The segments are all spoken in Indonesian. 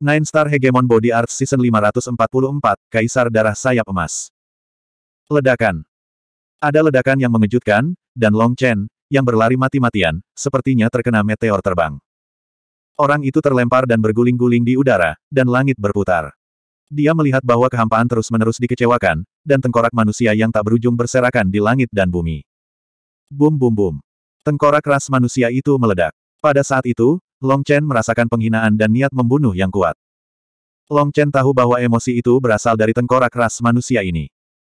Nine Star Hegemon Body Art Season 544, Kaisar Darah Sayap Emas. Ledakan. Ada ledakan yang mengejutkan, dan Long Chen, yang berlari mati-matian, sepertinya terkena meteor terbang. Orang itu terlempar dan berguling-guling di udara, dan langit berputar. Dia melihat bahwa kehampaan terus-menerus dikecewakan, dan tengkorak manusia yang tak berujung berserakan di langit dan bumi. Bum bum bum. Tengkorak ras manusia itu meledak. Pada saat itu, Long Chen merasakan penghinaan dan niat membunuh yang kuat. Long Chen tahu bahwa emosi itu berasal dari tengkorak ras manusia ini.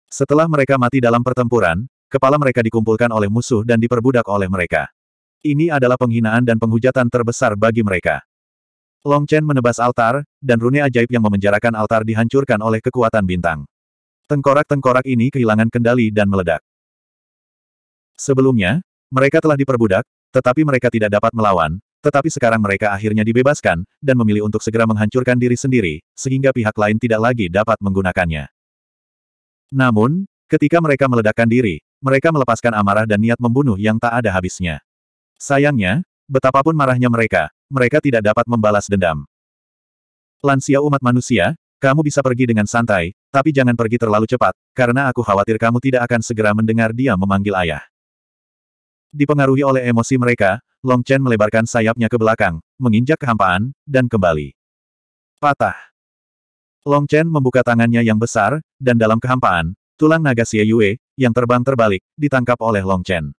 Setelah mereka mati dalam pertempuran, kepala mereka dikumpulkan oleh musuh dan diperbudak oleh mereka. Ini adalah penghinaan dan penghujatan terbesar bagi mereka. Long Chen menebas altar, dan rune ajaib yang memenjarakan altar dihancurkan oleh kekuatan bintang. Tengkorak-tengkorak ini kehilangan kendali dan meledak. Sebelumnya, mereka telah diperbudak, tetapi mereka tidak dapat melawan, tetapi sekarang mereka akhirnya dibebaskan, dan memilih untuk segera menghancurkan diri sendiri, sehingga pihak lain tidak lagi dapat menggunakannya. Namun, ketika mereka meledakkan diri, mereka melepaskan amarah dan niat membunuh yang tak ada habisnya. Sayangnya, betapapun marahnya mereka, mereka tidak dapat membalas dendam. Lansia umat manusia, kamu bisa pergi dengan santai, tapi jangan pergi terlalu cepat, karena aku khawatir kamu tidak akan segera mendengar dia memanggil ayah. Dipengaruhi oleh emosi mereka, Long Chen melebarkan sayapnya ke belakang, menginjak kehampaan, dan kembali. Patah. Long Chen membuka tangannya yang besar, dan dalam kehampaan, tulang naga Xie Yue, yang terbang terbalik, ditangkap oleh Long Chen.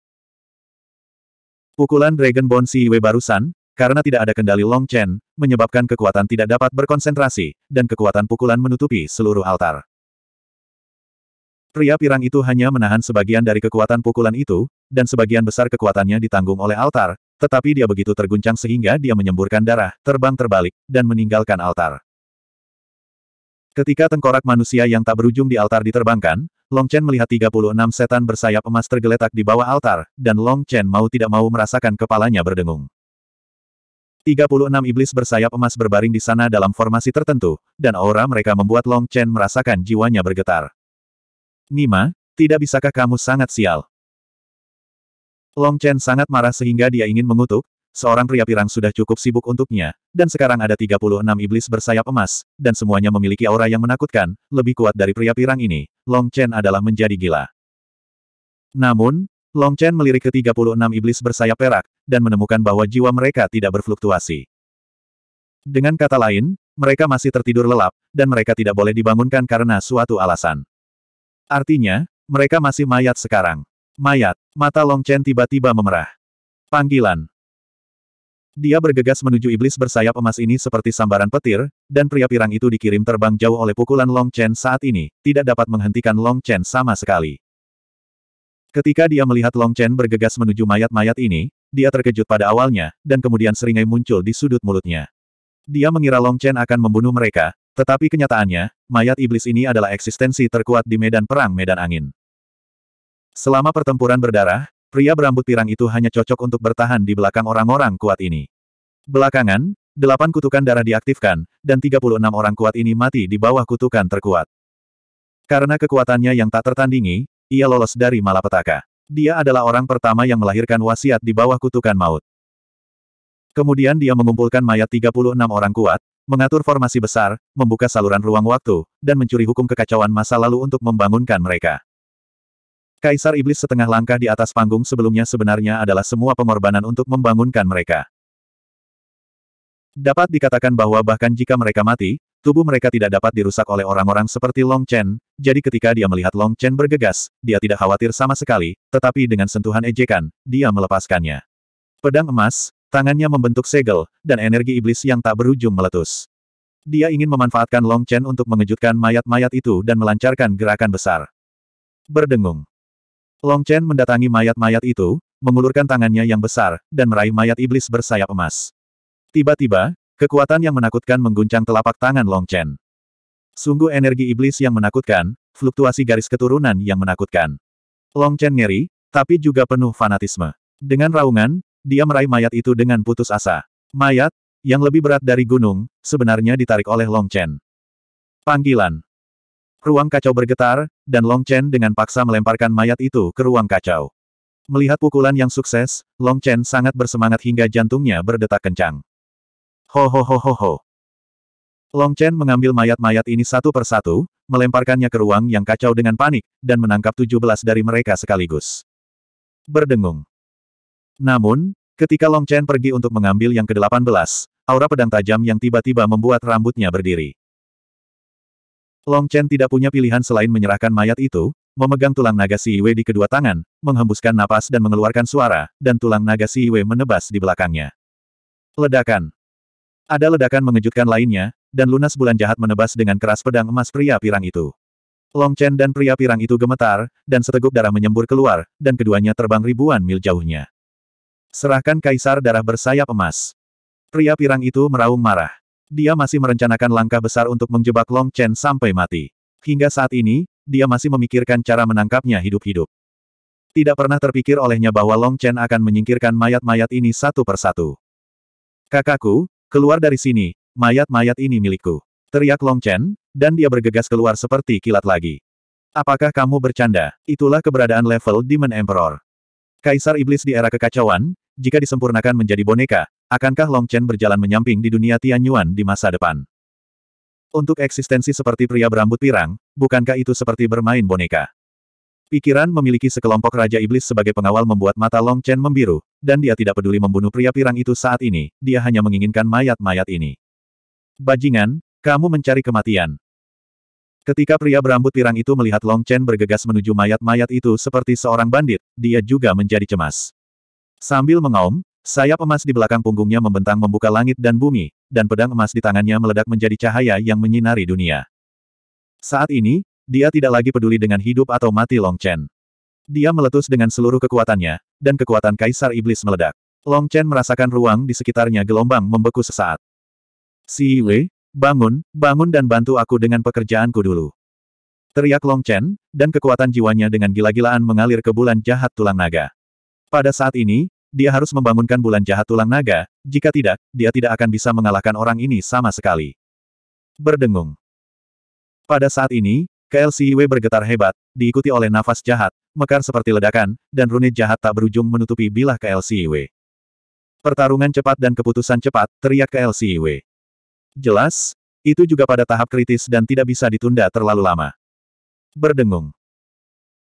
Pukulan Dragon Bone Xie Yue barusan, karena tidak ada kendali Long Chen, menyebabkan kekuatan tidak dapat berkonsentrasi, dan kekuatan pukulan menutupi seluruh altar. Pria pirang itu hanya menahan sebagian dari kekuatan pukulan itu, dan sebagian besar kekuatannya ditanggung oleh altar, tetapi dia begitu terguncang sehingga dia menyemburkan darah, terbang terbalik, dan meninggalkan altar. Ketika tengkorak manusia yang tak berujung di altar diterbangkan, Long Chen melihat 36 setan bersayap emas tergeletak di bawah altar, dan Long Chen mau tidak mau merasakan kepalanya berdengung. 36 iblis bersayap emas berbaring di sana dalam formasi tertentu, dan aura mereka membuat Long Chen merasakan jiwanya bergetar. Nima, tidak bisakah kamu sangat sial? Long Chen sangat marah sehingga dia ingin mengutuk, seorang pria pirang sudah cukup sibuk untuknya, dan sekarang ada 36 iblis bersayap emas, dan semuanya memiliki aura yang menakutkan, lebih kuat dari pria pirang ini, Long Chen adalah menjadi gila. Namun, Long Chen melirik ke 36 iblis bersayap perak, dan menemukan bahwa jiwa mereka tidak berfluktuasi. Dengan kata lain, mereka masih tertidur lelap, dan mereka tidak boleh dibangunkan karena suatu alasan. Artinya, mereka masih mayat sekarang. Mayat. Mata Long Chen tiba-tiba memerah. Panggilan. Dia bergegas menuju iblis bersayap emas ini seperti sambaran petir, dan pria pirang itu dikirim terbang jauh oleh pukulan Long Chen saat ini, tidak dapat menghentikan Long Chen sama sekali. Ketika dia melihat Long Chen bergegas menuju mayat-mayat ini, dia terkejut pada awalnya, dan kemudian seringai muncul di sudut mulutnya. Dia mengira Long Chen akan membunuh mereka, tetapi kenyataannya, mayat iblis ini adalah eksistensi terkuat di medan perang medan angin. Selama pertempuran berdarah, pria berambut pirang itu hanya cocok untuk bertahan di belakang orang-orang kuat ini. Belakangan, delapan kutukan darah diaktifkan, dan 36 orang kuat ini mati di bawah kutukan terkuat. Karena kekuatannya yang tak tertandingi, ia lolos dari malapetaka. Dia adalah orang pertama yang melahirkan wasiat di bawah kutukan maut. Kemudian dia mengumpulkan mayat 36 orang kuat, mengatur formasi besar, membuka saluran ruang waktu, dan mencuri hukum kekacauan masa lalu untuk membangunkan mereka. Kaisar Iblis setengah langkah di atas panggung sebelumnya sebenarnya adalah semua pengorbanan untuk membangunkan mereka. Dapat dikatakan bahwa bahkan jika mereka mati, tubuh mereka tidak dapat dirusak oleh orang-orang seperti Long Chen, jadi ketika dia melihat Long Chen bergegas, dia tidak khawatir sama sekali, tetapi dengan sentuhan ejekan, dia melepaskannya. Pedang emas, tangannya membentuk segel, dan energi iblis yang tak berujung meletus. Dia ingin memanfaatkan Long Chen untuk mengejutkan mayat-mayat itu dan melancarkan gerakan besar. Berdengung. Long Chen mendatangi mayat-mayat itu, mengulurkan tangannya yang besar, dan meraih mayat iblis bersayap emas. Tiba-tiba, kekuatan yang menakutkan mengguncang telapak tangan Long Chen. Sungguh energi iblis yang menakutkan, fluktuasi garis keturunan yang menakutkan. Long Chen ngeri, tapi juga penuh fanatisme. Dengan raungan, dia meraih mayat itu dengan putus asa. Mayat, yang lebih berat dari gunung, sebenarnya ditarik oleh Long Chen. Panggilan Ruang kacau bergetar, dan Long Chen dengan paksa melemparkan mayat itu ke ruang kacau. Melihat pukulan yang sukses, Long Chen sangat bersemangat hingga jantungnya berdetak kencang. Ho ho ho ho ho. Long Chen mengambil mayat-mayat ini satu persatu, melemparkannya ke ruang yang kacau dengan panik, dan menangkap 17 dari mereka sekaligus. Berdengung. Namun, ketika Long Chen pergi untuk mengambil yang ke-18, aura pedang tajam yang tiba-tiba membuat rambutnya berdiri. Long Chen tidak punya pilihan selain menyerahkan mayat itu, memegang tulang naga Si Wei di kedua tangan, menghembuskan napas dan mengeluarkan suara, dan tulang naga Si Wei menebas di belakangnya. Ledakan. Ada ledakan mengejutkan lainnya, dan lunas bulan jahat menebas dengan keras pedang emas pria pirang itu. Long Chen dan pria pirang itu gemetar, dan seteguk darah menyembur keluar, dan keduanya terbang ribuan mil jauhnya. Serahkan kaisar darah bersayap emas. Pria pirang itu meraung marah. Dia masih merencanakan langkah besar untuk menjebak Long Chen sampai mati. Hingga saat ini, dia masih memikirkan cara menangkapnya hidup-hidup. Tidak pernah terpikir olehnya bahwa Long Chen akan menyingkirkan mayat-mayat ini satu persatu. Kakakku, keluar dari sini, mayat-mayat ini milikku. Teriak Long Chen, dan dia bergegas keluar seperti kilat lagi. Apakah kamu bercanda? Itulah keberadaan level Demon Emperor. Kaisar Iblis di era kekacauan, jika disempurnakan menjadi boneka, akankah Long Chen berjalan menyamping di dunia Tianyuan di masa depan? Untuk eksistensi seperti pria berambut pirang, bukankah itu seperti bermain boneka? Pikiran memiliki sekelompok Raja Iblis sebagai pengawal membuat mata Long Chen membiru, dan dia tidak peduli membunuh pria pirang itu saat ini, dia hanya menginginkan mayat-mayat ini. Bajingan, kamu mencari kematian. Ketika pria berambut pirang itu melihat Long Chen bergegas menuju mayat-mayat itu seperti seorang bandit, dia juga menjadi cemas. Sambil mengaum, sayap emas di belakang punggungnya membentang membuka langit dan bumi, dan pedang emas di tangannya meledak menjadi cahaya yang menyinari dunia. Saat ini, dia tidak lagi peduli dengan hidup atau mati Long Chen. Dia meletus dengan seluruh kekuatannya, dan kekuatan Kaisar Iblis meledak. Long Chen merasakan ruang di sekitarnya gelombang membeku sesaat. Si Wei, bangun, bangun dan bantu aku dengan pekerjaanku dulu. Teriak Long Chen, dan kekuatan jiwanya dengan gila-gilaan mengalir ke bulan jahat tulang naga. Pada saat ini, dia harus membangunkan bulan jahat tulang naga, jika tidak, dia tidak akan bisa mengalahkan orang ini sama sekali. Berdengung. Pada saat ini, KLCIW bergetar hebat, diikuti oleh nafas jahat, mekar seperti ledakan, dan rune jahat tak berujung menutupi bilah KLCIW. Pertarungan cepat dan keputusan cepat, teriak KLCIW. Jelas, itu juga pada tahap kritis dan tidak bisa ditunda terlalu lama. Berdengung.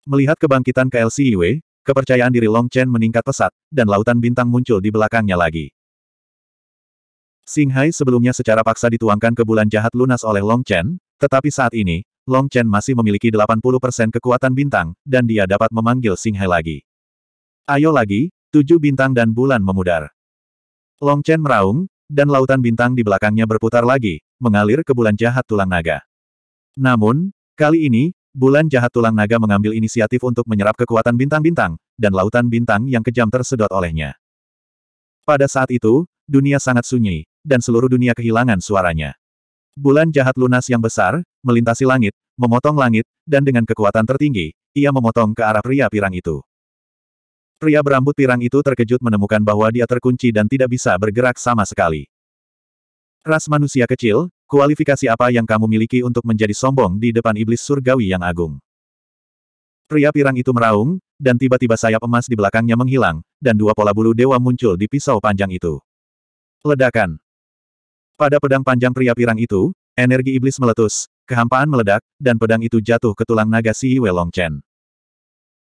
Melihat kebangkitan KLCIW, Kepercayaan diri Long Chen meningkat pesat, dan lautan bintang muncul di belakangnya lagi. Singhai sebelumnya secara paksa dituangkan ke bulan jahat lunas oleh Long Chen, tetapi saat ini, Long Chen masih memiliki 80% kekuatan bintang, dan dia dapat memanggil Singhai lagi. Ayo lagi, tujuh bintang dan bulan memudar. Long Chen meraung, dan lautan bintang di belakangnya berputar lagi, mengalir ke bulan jahat tulang naga. Namun, kali ini, Bulan jahat tulang naga mengambil inisiatif untuk menyerap kekuatan bintang-bintang, dan lautan bintang yang kejam tersedot olehnya. Pada saat itu, dunia sangat sunyi, dan seluruh dunia kehilangan suaranya. Bulan jahat lunas yang besar, melintasi langit, memotong langit, dan dengan kekuatan tertinggi, ia memotong ke arah pria pirang itu. Pria berambut pirang itu terkejut menemukan bahwa dia terkunci dan tidak bisa bergerak sama sekali. Ras manusia kecil, Kualifikasi apa yang kamu miliki untuk menjadi sombong di depan iblis surgawi yang agung? Pria pirang itu meraung, dan tiba-tiba sayap emas di belakangnya menghilang, dan dua pola bulu dewa muncul di pisau panjang itu. Ledakan. Pada pedang panjang pria pirang itu, energi iblis meletus, kehampaan meledak, dan pedang itu jatuh ke tulang naga Si Yue Chen.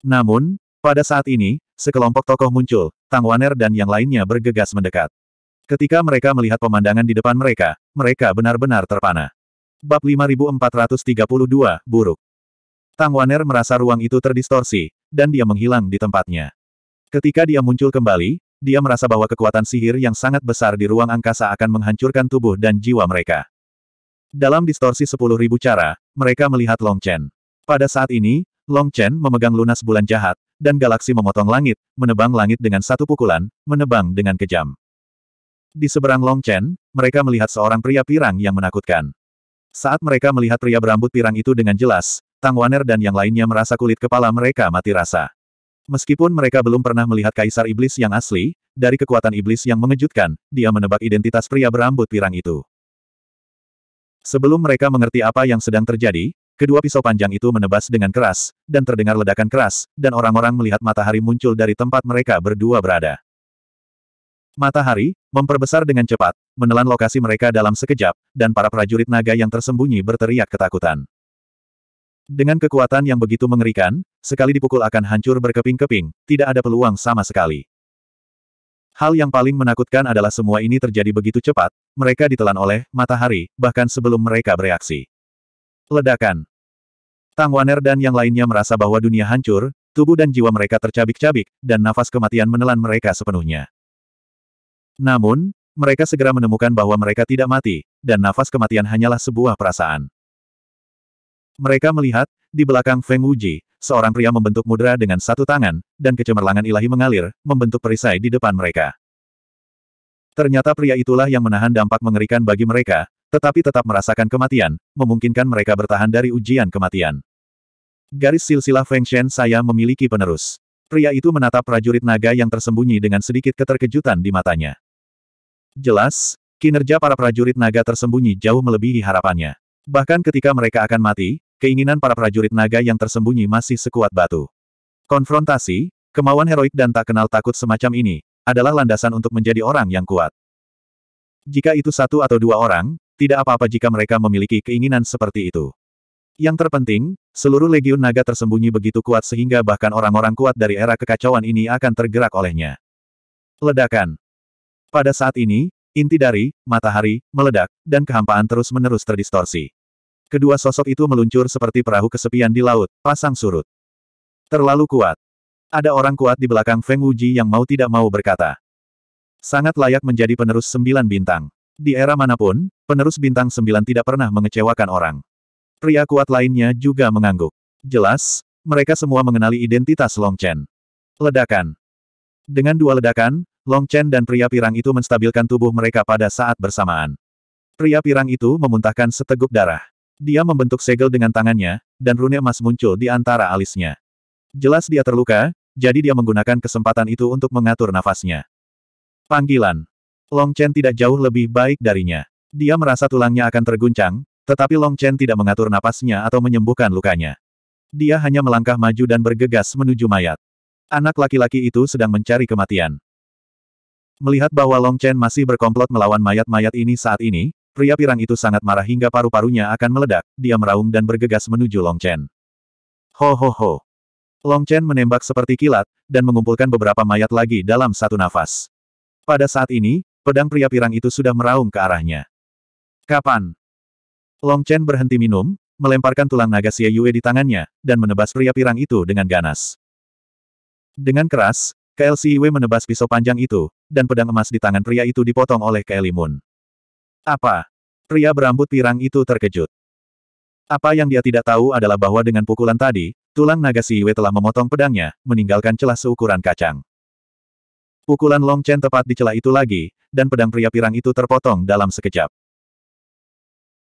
Namun, pada saat ini, sekelompok tokoh muncul, Tang Waner dan yang lainnya bergegas mendekat. Ketika mereka melihat pemandangan di depan mereka, mereka benar-benar terpana. Bab 5432, Buruk. Tang Waner merasa ruang itu terdistorsi, dan dia menghilang di tempatnya. Ketika dia muncul kembali, dia merasa bahwa kekuatan sihir yang sangat besar di ruang angkasa akan menghancurkan tubuh dan jiwa mereka. Dalam distorsi 10.000 cara, mereka melihat Long Chen. Pada saat ini, Long Chen memegang lunas bulan jahat, dan galaksi memotong langit, menebang langit dengan satu pukulan, menebang dengan kejam. Di seberang Long Chen, mereka melihat seorang pria pirang yang menakutkan. Saat mereka melihat pria berambut pirang itu dengan jelas, Tang Waner dan yang lainnya merasa kulit kepala mereka mati rasa. Meskipun mereka belum pernah melihat kaisar iblis yang asli, dari kekuatan iblis yang mengejutkan, dia menebak identitas pria berambut pirang itu. Sebelum mereka mengerti apa yang sedang terjadi, kedua pisau panjang itu menebas dengan keras, dan terdengar ledakan keras, dan orang-orang melihat matahari muncul dari tempat mereka berdua berada. Matahari, memperbesar dengan cepat, menelan lokasi mereka dalam sekejap, dan para prajurit naga yang tersembunyi berteriak ketakutan. Dengan kekuatan yang begitu mengerikan, sekali dipukul akan hancur berkeping-keping, tidak ada peluang sama sekali. Hal yang paling menakutkan adalah semua ini terjadi begitu cepat, mereka ditelan oleh matahari, bahkan sebelum mereka bereaksi. Ledakan. Tang Waner dan yang lainnya merasa bahwa dunia hancur, tubuh dan jiwa mereka tercabik-cabik, dan nafas kematian menelan mereka sepenuhnya. Namun, mereka segera menemukan bahwa mereka tidak mati, dan nafas kematian hanyalah sebuah perasaan. Mereka melihat, di belakang Feng Wuji, seorang pria membentuk mudra dengan satu tangan, dan kecemerlangan ilahi mengalir, membentuk perisai di depan mereka. Ternyata pria itulah yang menahan dampak mengerikan bagi mereka, tetapi tetap merasakan kematian, memungkinkan mereka bertahan dari ujian kematian. Garis silsilah Feng Shen saya memiliki penerus. Pria itu menatap prajurit naga yang tersembunyi dengan sedikit keterkejutan di matanya. Jelas, kinerja para prajurit naga tersembunyi jauh melebihi harapannya. Bahkan ketika mereka akan mati, keinginan para prajurit naga yang tersembunyi masih sekuat batu. Konfrontasi, kemauan heroik dan tak kenal takut semacam ini, adalah landasan untuk menjadi orang yang kuat. Jika itu satu atau dua orang, tidak apa-apa jika mereka memiliki keinginan seperti itu. Yang terpenting, seluruh legiun naga tersembunyi begitu kuat sehingga bahkan orang-orang kuat dari era kekacauan ini akan tergerak olehnya. Ledakan. Pada saat ini, inti dari matahari meledak, dan kehampaan terus-menerus terdistorsi. Kedua sosok itu meluncur seperti perahu kesepian di laut, pasang surut. Terlalu kuat. Ada orang kuat di belakang Feng Wuji yang mau tidak mau berkata. Sangat layak menjadi penerus sembilan bintang. Di era manapun, penerus bintang sembilan tidak pernah mengecewakan orang. Pria kuat lainnya juga mengangguk. Jelas, mereka semua mengenali identitas Long Chen. Ledakan. Dengan dua ledakan, Long Chen dan pria pirang itu menstabilkan tubuh mereka pada saat bersamaan. Pria pirang itu memuntahkan seteguk darah. Dia membentuk segel dengan tangannya, dan rune emas muncul di antara alisnya. Jelas dia terluka, jadi dia menggunakan kesempatan itu untuk mengatur nafasnya. Panggilan. Long Chen tidak jauh lebih baik darinya. Dia merasa tulangnya akan terguncang, tetapi Long Chen tidak mengatur nafasnya atau menyembuhkan lukanya. Dia hanya melangkah maju dan bergegas menuju mayat. Anak laki-laki itu sedang mencari kematian. Melihat bahwa Long Chen masih berkomplot melawan mayat-mayat ini saat ini, pria pirang itu sangat marah hingga paru-parunya akan meledak, dia meraung dan bergegas menuju Long Chen. Ho ho ho. Long Chen menembak seperti kilat, dan mengumpulkan beberapa mayat lagi dalam satu nafas. Pada saat ini, pedang pria pirang itu sudah meraung ke arahnya. Kapan? Long Chen berhenti minum, melemparkan tulang naga Xie Yue di tangannya, dan menebas pria pirang itu dengan ganas. Dengan keras, KLCW menebas pisau panjang itu, dan pedang emas di tangan pria itu dipotong oleh Kaelimun. Apa? Pria berambut pirang itu terkejut. Apa yang dia tidak tahu adalah bahwa dengan pukulan tadi, tulang naga si Yue telah memotong pedangnya, meninggalkan celah seukuran kacang. Pukulan Long Chen tepat di celah itu lagi, dan pedang pria pirang itu terpotong dalam sekejap.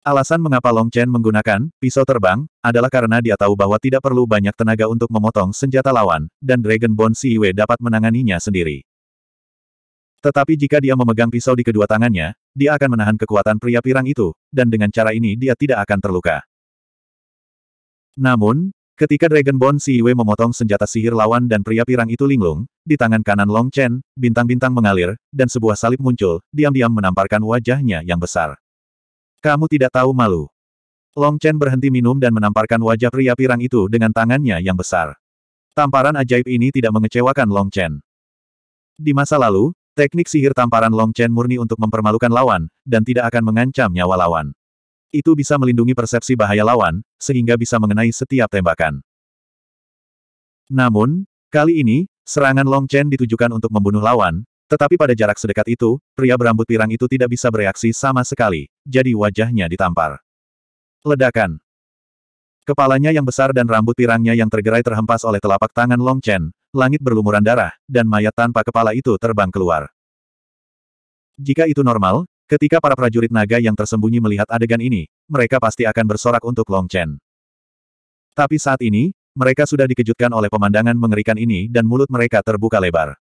Alasan mengapa Long Chen menggunakan pisau terbang adalah karena dia tahu bahwa tidak perlu banyak tenaga untuk memotong senjata lawan, dan Dragon Bone Siwe dapat menanganinya sendiri. Tetapi jika dia memegang pisau di kedua tangannya, dia akan menahan kekuatan pria pirang itu, dan dengan cara ini dia tidak akan terluka. Namun, ketika Dragon Si Yue memotong senjata sihir lawan dan pria pirang itu linglung, di tangan kanan Long Chen, bintang-bintang mengalir, dan sebuah salib muncul, diam-diam menamparkan wajahnya yang besar. Kamu tidak tahu malu. Long Chen berhenti minum dan menamparkan wajah pria pirang itu dengan tangannya yang besar. Tamparan ajaib ini tidak mengecewakan Long Chen. Di masa lalu, Teknik sihir tamparan Long Chen murni untuk mempermalukan lawan, dan tidak akan mengancam nyawa lawan. Itu bisa melindungi persepsi bahaya lawan, sehingga bisa mengenai setiap tembakan. Namun, kali ini, serangan Long Chen ditujukan untuk membunuh lawan, tetapi pada jarak sedekat itu, pria berambut pirang itu tidak bisa bereaksi sama sekali, jadi wajahnya ditampar. Ledakan Kepalanya yang besar dan rambut pirangnya yang tergerai terhempas oleh telapak tangan Long Chen, langit berlumuran darah, dan mayat tanpa kepala itu terbang keluar. Jika itu normal, ketika para prajurit naga yang tersembunyi melihat adegan ini, mereka pasti akan bersorak untuk Long Chen. Tapi saat ini, mereka sudah dikejutkan oleh pemandangan mengerikan ini dan mulut mereka terbuka lebar.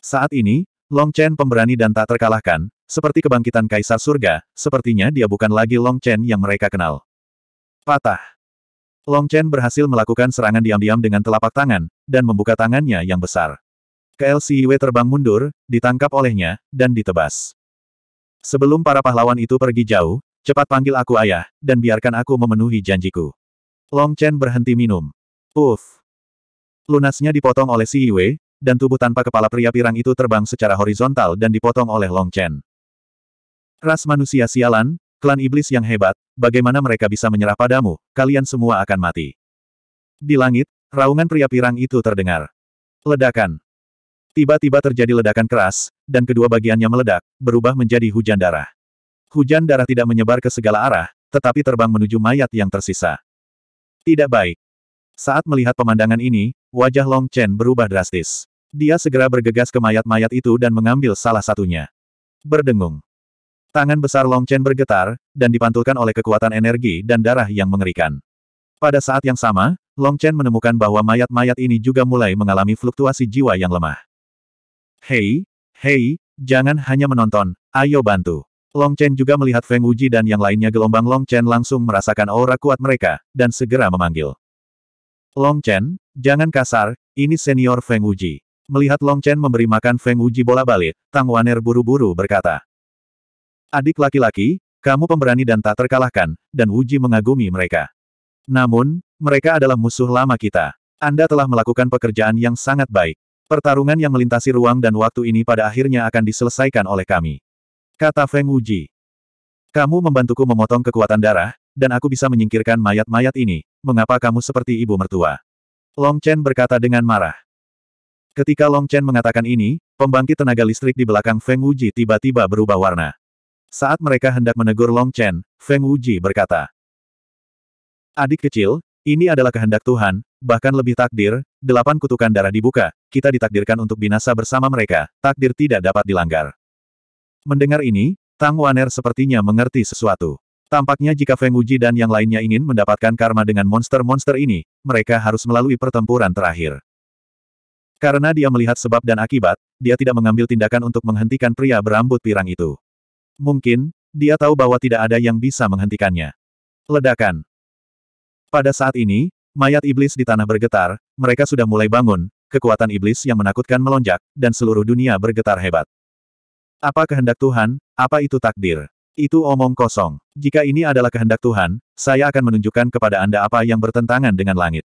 Saat ini, Long Chen pemberani dan tak terkalahkan, seperti kebangkitan Kaisar Surga, sepertinya dia bukan lagi Long Chen yang mereka kenal. Patah. Long Chen berhasil melakukan serangan diam-diam dengan telapak tangan, dan membuka tangannya yang besar. KLCIW terbang mundur, ditangkap olehnya, dan ditebas. Sebelum para pahlawan itu pergi jauh, cepat panggil aku ayah, dan biarkan aku memenuhi janjiku. Long Chen berhenti minum. Uff! Lunasnya dipotong oleh Si Yue, dan tubuh tanpa kepala pria pirang itu terbang secara horizontal dan dipotong oleh Long Chen. Ras manusia sialan, klan iblis yang hebat, bagaimana mereka bisa menyerah padamu, kalian semua akan mati. Di langit, Raungan pria pirang itu terdengar. Ledakan. Tiba-tiba terjadi ledakan keras, dan kedua bagiannya meledak, berubah menjadi hujan darah. Hujan darah tidak menyebar ke segala arah, tetapi terbang menuju mayat yang tersisa. Tidak baik. Saat melihat pemandangan ini, wajah Long Chen berubah drastis. Dia segera bergegas ke mayat-mayat itu dan mengambil salah satunya. Berdengung. Tangan besar Long Chen bergetar, dan dipantulkan oleh kekuatan energi dan darah yang mengerikan. Pada saat yang sama, Long Chen menemukan bahwa mayat-mayat ini juga mulai mengalami fluktuasi jiwa yang lemah. Hei, hei, jangan hanya menonton, ayo bantu. Long Chen juga melihat Feng Wuji dan yang lainnya gelombang Long Chen langsung merasakan aura kuat mereka, dan segera memanggil. Long Chen, jangan kasar, ini senior Feng Wuji. Melihat Long Chen memberi makan Feng Wuji bola balik, Tang Waner buru-buru berkata. Adik laki-laki, kamu pemberani dan tak terkalahkan, dan Wuji mengagumi mereka. Namun, mereka adalah musuh lama kita. Anda telah melakukan pekerjaan yang sangat baik. Pertarungan yang melintasi ruang dan waktu ini pada akhirnya akan diselesaikan oleh kami. Kata Feng Wuji. Kamu membantuku memotong kekuatan darah, dan aku bisa menyingkirkan mayat-mayat ini. Mengapa kamu seperti ibu mertua? Long Chen berkata dengan marah. Ketika Long Chen mengatakan ini, pembangkit tenaga listrik di belakang Feng Wuji tiba-tiba berubah warna. Saat mereka hendak menegur Long Chen, Feng Wuji berkata, Adik kecil, ini adalah kehendak Tuhan, bahkan lebih takdir, delapan kutukan darah dibuka, kita ditakdirkan untuk binasa bersama mereka, takdir tidak dapat dilanggar. Mendengar ini, Tang Waner sepertinya mengerti sesuatu. Tampaknya jika Feng Wuji dan yang lainnya ingin mendapatkan karma dengan monster-monster ini, mereka harus melalui pertempuran terakhir. Karena dia melihat sebab dan akibat, dia tidak mengambil tindakan untuk menghentikan pria berambut pirang itu. Mungkin, dia tahu bahwa tidak ada yang bisa menghentikannya. Ledakan. Pada saat ini, mayat iblis di tanah bergetar, mereka sudah mulai bangun, kekuatan iblis yang menakutkan melonjak, dan seluruh dunia bergetar hebat. Apa kehendak Tuhan, apa itu takdir? Itu omong kosong. Jika ini adalah kehendak Tuhan, saya akan menunjukkan kepada Anda apa yang bertentangan dengan langit.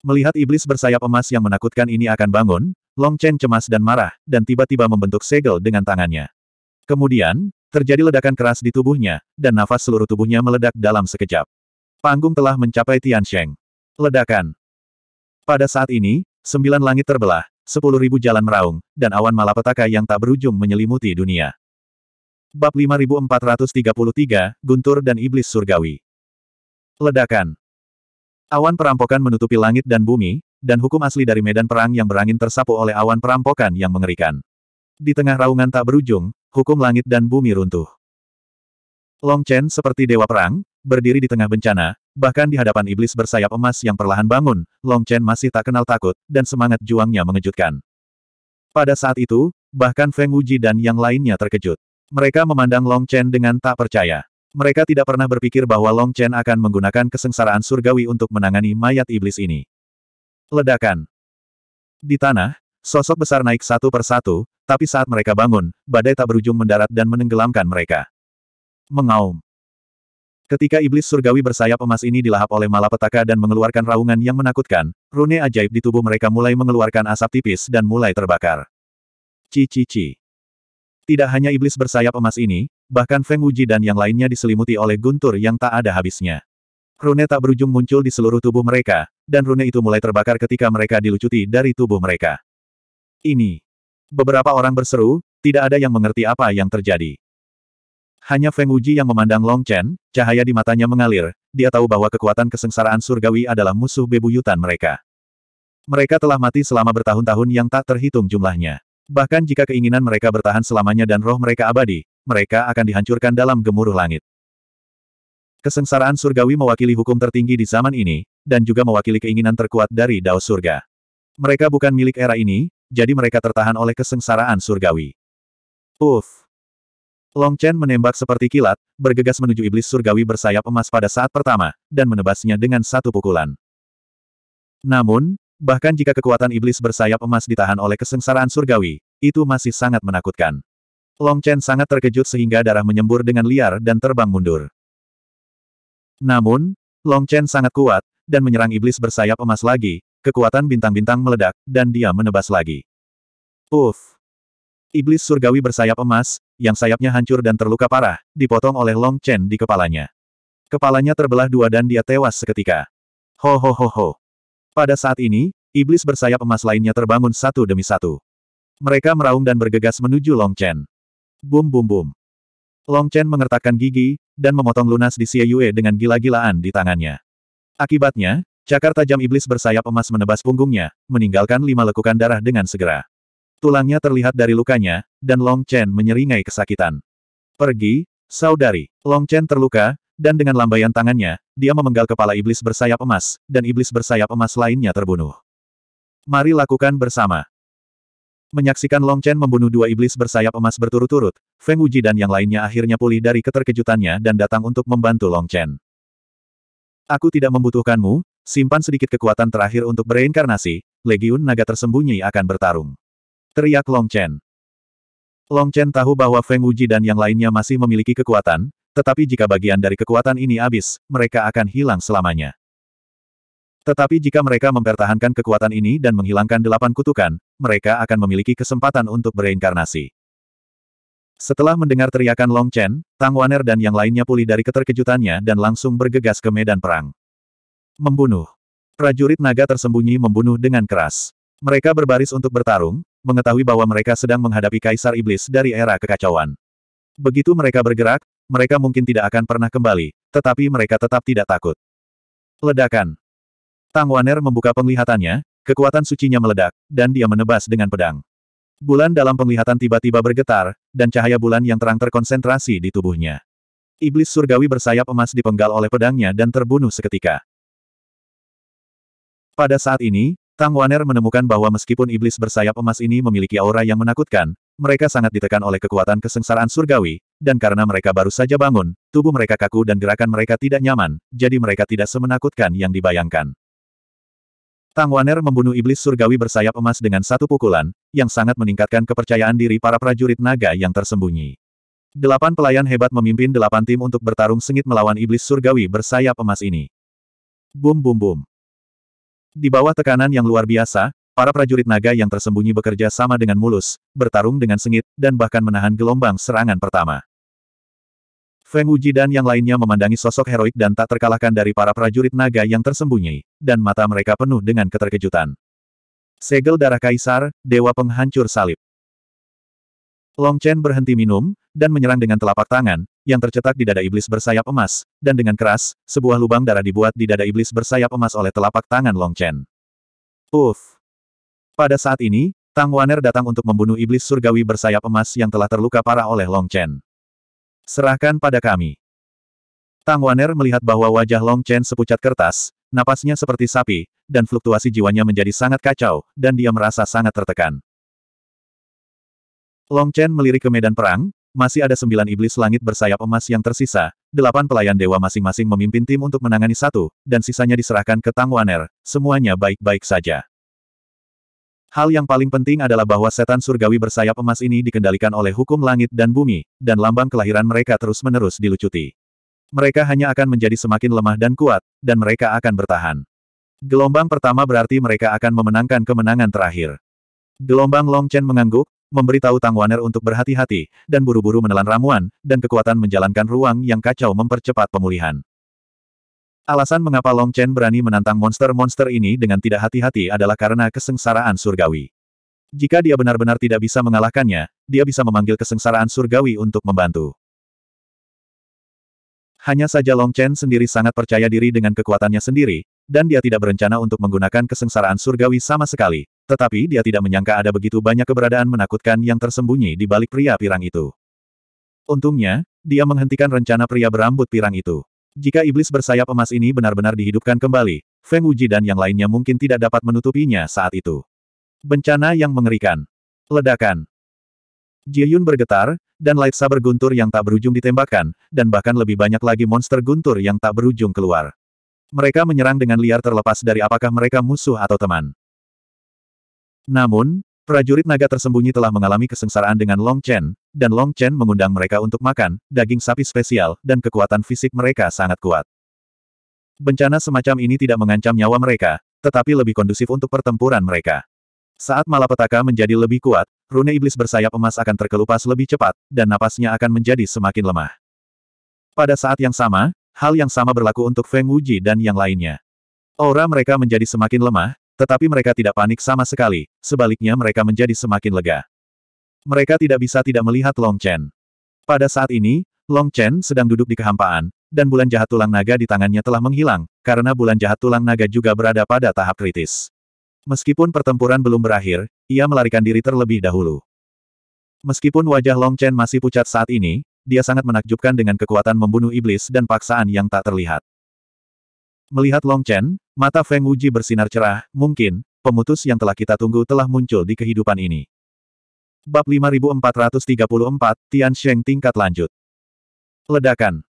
Melihat iblis bersayap emas yang menakutkan ini akan bangun, Long Chen cemas dan marah, dan tiba-tiba membentuk segel dengan tangannya. Kemudian, terjadi ledakan keras di tubuhnya, dan nafas seluruh tubuhnya meledak dalam sekejap. Panggung telah mencapai Tian Sheng. Ledakan. Pada saat ini, sembilan langit terbelah, sepuluh ribu jalan meraung, dan awan malapetaka yang tak berujung menyelimuti dunia. Bab 5433, Guntur dan Iblis Surgawi. Ledakan. Awan perampokan menutupi langit dan bumi, dan hukum asli dari medan perang yang berangin tersapu oleh awan perampokan yang mengerikan. Di tengah raungan tak berujung, hukum langit dan bumi runtuh. Long Chen seperti dewa perang, berdiri di tengah bencana, bahkan di hadapan iblis bersayap emas yang perlahan bangun, Long Chen masih tak kenal takut, dan semangat juangnya mengejutkan. Pada saat itu, bahkan Feng Wuji dan yang lainnya terkejut. Mereka memandang Long Chen dengan tak percaya. Mereka tidak pernah berpikir bahwa Long Chen akan menggunakan kesengsaraan surgawi untuk menangani mayat iblis ini. Ledakan. Di tanah, sosok besar naik satu persatu, tapi saat mereka bangun, badai tak berujung mendarat dan menenggelamkan mereka. Mengaum. Ketika iblis surgawi bersayap emas ini dilahap oleh malapetaka dan mengeluarkan raungan yang menakutkan, rune ajaib di tubuh mereka mulai mengeluarkan asap tipis dan mulai terbakar. Cici-ci. Tidak hanya iblis bersayap emas ini, bahkan Feng Wuji dan yang lainnya diselimuti oleh guntur yang tak ada habisnya. Rune tak berujung muncul di seluruh tubuh mereka, dan rune itu mulai terbakar ketika mereka dilucuti dari tubuh mereka. Ini. Beberapa orang berseru, tidak ada yang mengerti apa yang terjadi. Hanya Feng Wuji yang memandang Long Chen, cahaya di matanya mengalir, dia tahu bahwa kekuatan kesengsaraan surgawi adalah musuh bebuyutan mereka. Mereka telah mati selama bertahun-tahun yang tak terhitung jumlahnya. Bahkan jika keinginan mereka bertahan selamanya dan roh mereka abadi, mereka akan dihancurkan dalam gemuruh langit. Kesengsaraan surgawi mewakili hukum tertinggi di zaman ini, dan juga mewakili keinginan terkuat dari Dao Surga. Mereka bukan milik era ini, jadi mereka tertahan oleh kesengsaraan surgawi. Uff, Long Chen menembak seperti kilat, bergegas menuju iblis surgawi bersayap emas pada saat pertama, dan menebasnya dengan satu pukulan. Namun, bahkan jika kekuatan iblis bersayap emas ditahan oleh kesengsaraan surgawi, itu masih sangat menakutkan. Long Chen sangat terkejut sehingga darah menyembur dengan liar dan terbang mundur. Namun, Long Chen sangat kuat, dan menyerang iblis bersayap emas lagi, kekuatan bintang-bintang meledak, dan dia menebas lagi. Uff! Iblis surgawi bersayap emas, yang sayapnya hancur dan terluka parah, dipotong oleh Long Chen di kepalanya. Kepalanya terbelah dua dan dia tewas seketika. Ho ho ho ho. Pada saat ini, iblis bersayap emas lainnya terbangun satu demi satu. Mereka meraung dan bergegas menuju Long Chen. Bum bum bum. Long Chen mengertakkan gigi, dan memotong lunas di Xie Yue dengan gila-gilaan di tangannya. Akibatnya, cakar tajam iblis bersayap emas menebas punggungnya, meninggalkan lima lekukan darah dengan segera. Tulangnya terlihat dari lukanya, dan Long Chen menyeringai kesakitan. Pergi, saudari. Long Chen terluka, dan dengan lambaian tangannya, dia memenggal kepala iblis bersayap emas, dan iblis bersayap emas lainnya terbunuh. Mari lakukan bersama. Menyaksikan Long Chen membunuh dua iblis bersayap emas berturut-turut, Feng Wuji dan yang lainnya akhirnya pulih dari keterkejutannya dan datang untuk membantu Long Chen. Aku tidak membutuhkanmu, simpan sedikit kekuatan terakhir untuk bereinkarnasi, Legiun Naga tersembunyi akan bertarung. Teriak Long Chen. Long Chen tahu bahwa Feng Wuji dan yang lainnya masih memiliki kekuatan, tetapi jika bagian dari kekuatan ini habis, mereka akan hilang selamanya. Tetapi jika mereka mempertahankan kekuatan ini dan menghilangkan delapan kutukan, mereka akan memiliki kesempatan untuk bereinkarnasi. Setelah mendengar teriakan Long Chen, Tang Waner dan yang lainnya pulih dari keterkejutannya dan langsung bergegas ke medan perang. Membunuh. Prajurit naga tersembunyi membunuh dengan keras. Mereka berbaris untuk bertarung, mengetahui bahwa mereka sedang menghadapi Kaisar Iblis dari era kekacauan. Begitu mereka bergerak, mereka mungkin tidak akan pernah kembali, tetapi mereka tetap tidak takut. Ledakan. Tang Waner membuka penglihatannya, kekuatan sucinya meledak, dan dia menebas dengan pedang. Bulan dalam penglihatan tiba-tiba bergetar, dan cahaya bulan yang terang terkonsentrasi di tubuhnya. Iblis surgawi bersayap emas dipenggal oleh pedangnya dan terbunuh seketika. Pada saat ini, Tang Waner menemukan bahwa meskipun iblis bersayap emas ini memiliki aura yang menakutkan, mereka sangat ditekan oleh kekuatan kesengsaraan surgawi, dan karena mereka baru saja bangun, tubuh mereka kaku dan gerakan mereka tidak nyaman, jadi mereka tidak semenakutkan yang dibayangkan. Tang Waner membunuh iblis surgawi bersayap emas dengan satu pukulan, yang sangat meningkatkan kepercayaan diri para prajurit naga yang tersembunyi. Delapan pelayan hebat memimpin delapan tim untuk bertarung sengit melawan iblis surgawi bersayap emas ini. Bum bum bum. Di bawah tekanan yang luar biasa, para prajurit naga yang tersembunyi bekerja sama dengan mulus, bertarung dengan sengit, dan bahkan menahan gelombang serangan pertama. Feng Wuji dan yang lainnya memandangi sosok heroik dan tak terkalahkan dari para prajurit naga yang tersembunyi, dan mata mereka penuh dengan keterkejutan. Segel darah kaisar, dewa penghancur salib. Long Chen berhenti minum, dan menyerang dengan telapak tangan, yang tercetak di dada iblis bersayap emas, dan dengan keras, sebuah lubang darah dibuat di dada iblis bersayap emas oleh telapak tangan Long Chen. Uff! Pada saat ini, Tang Waner datang untuk membunuh iblis surgawi bersayap emas yang telah terluka parah oleh Long Chen. Serahkan pada kami. Tang Waner melihat bahwa wajah Long Chen sepucat kertas, napasnya seperti sapi, dan fluktuasi jiwanya menjadi sangat kacau, dan dia merasa sangat tertekan. Long Chen melirik ke medan perang, masih ada sembilan iblis langit bersayap emas yang tersisa, delapan pelayan dewa masing-masing memimpin tim untuk menangani satu, dan sisanya diserahkan ke Tang Waner, semuanya baik-baik saja. Hal yang paling penting adalah bahwa setan surgawi bersayap emas ini dikendalikan oleh hukum langit dan bumi, dan lambang kelahiran mereka terus-menerus dilucuti. Mereka hanya akan menjadi semakin lemah dan kuat, dan mereka akan bertahan. Gelombang pertama berarti mereka akan memenangkan kemenangan terakhir. Gelombang Long Chen mengangguk, memberitahu Tang Waner untuk berhati-hati, dan buru-buru menelan ramuan, dan kekuatan menjalankan ruang yang kacau mempercepat pemulihan. Alasan mengapa Long Chen berani menantang monster-monster ini dengan tidak hati-hati adalah karena kesengsaraan surgawi. Jika dia benar-benar tidak bisa mengalahkannya, dia bisa memanggil kesengsaraan surgawi untuk membantu. Hanya saja Long Chen sendiri sangat percaya diri dengan kekuatannya sendiri, dan dia tidak berencana untuk menggunakan kesengsaraan surgawi sama sekali, tetapi dia tidak menyangka ada begitu banyak keberadaan menakutkan yang tersembunyi di balik pria pirang itu. Untungnya, dia menghentikan rencana pria berambut pirang itu. Jika iblis bersayap emas ini benar-benar dihidupkan kembali, Feng Wuji dan yang lainnya mungkin tidak dapat menutupinya saat itu. Bencana yang mengerikan. Ledakan. Yun bergetar, dan lightsaber guntur yang tak berujung ditembakkan, dan bahkan lebih banyak lagi monster guntur yang tak berujung keluar. Mereka menyerang dengan liar terlepas dari apakah mereka musuh atau teman. Namun, prajurit naga tersembunyi telah mengalami kesengsaraan dengan Long Chen, dan Long Chen mengundang mereka untuk makan, daging sapi spesial, dan kekuatan fisik mereka sangat kuat. Bencana semacam ini tidak mengancam nyawa mereka, tetapi lebih kondusif untuk pertempuran mereka. Saat malapetaka menjadi lebih kuat, rune iblis bersayap emas akan terkelupas lebih cepat, dan napasnya akan menjadi semakin lemah. Pada saat yang sama, hal yang sama berlaku untuk Feng Wuji dan yang lainnya. Aura mereka menjadi semakin lemah, tetapi mereka tidak panik sama sekali, sebaliknya mereka menjadi semakin lega. Mereka tidak bisa tidak melihat Long Chen. Pada saat ini, Long Chen sedang duduk di kehampaan, dan bulan jahat tulang naga di tangannya telah menghilang, karena bulan jahat tulang naga juga berada pada tahap kritis. Meskipun pertempuran belum berakhir, ia melarikan diri terlebih dahulu. Meskipun wajah Long Chen masih pucat saat ini, dia sangat menakjubkan dengan kekuatan membunuh iblis dan paksaan yang tak terlihat. Melihat Long Chen, Mata Feng Wuji bersinar cerah, mungkin, pemutus yang telah kita tunggu telah muncul di kehidupan ini. Bab 5434, Tian Sheng tingkat lanjut. Ledakan.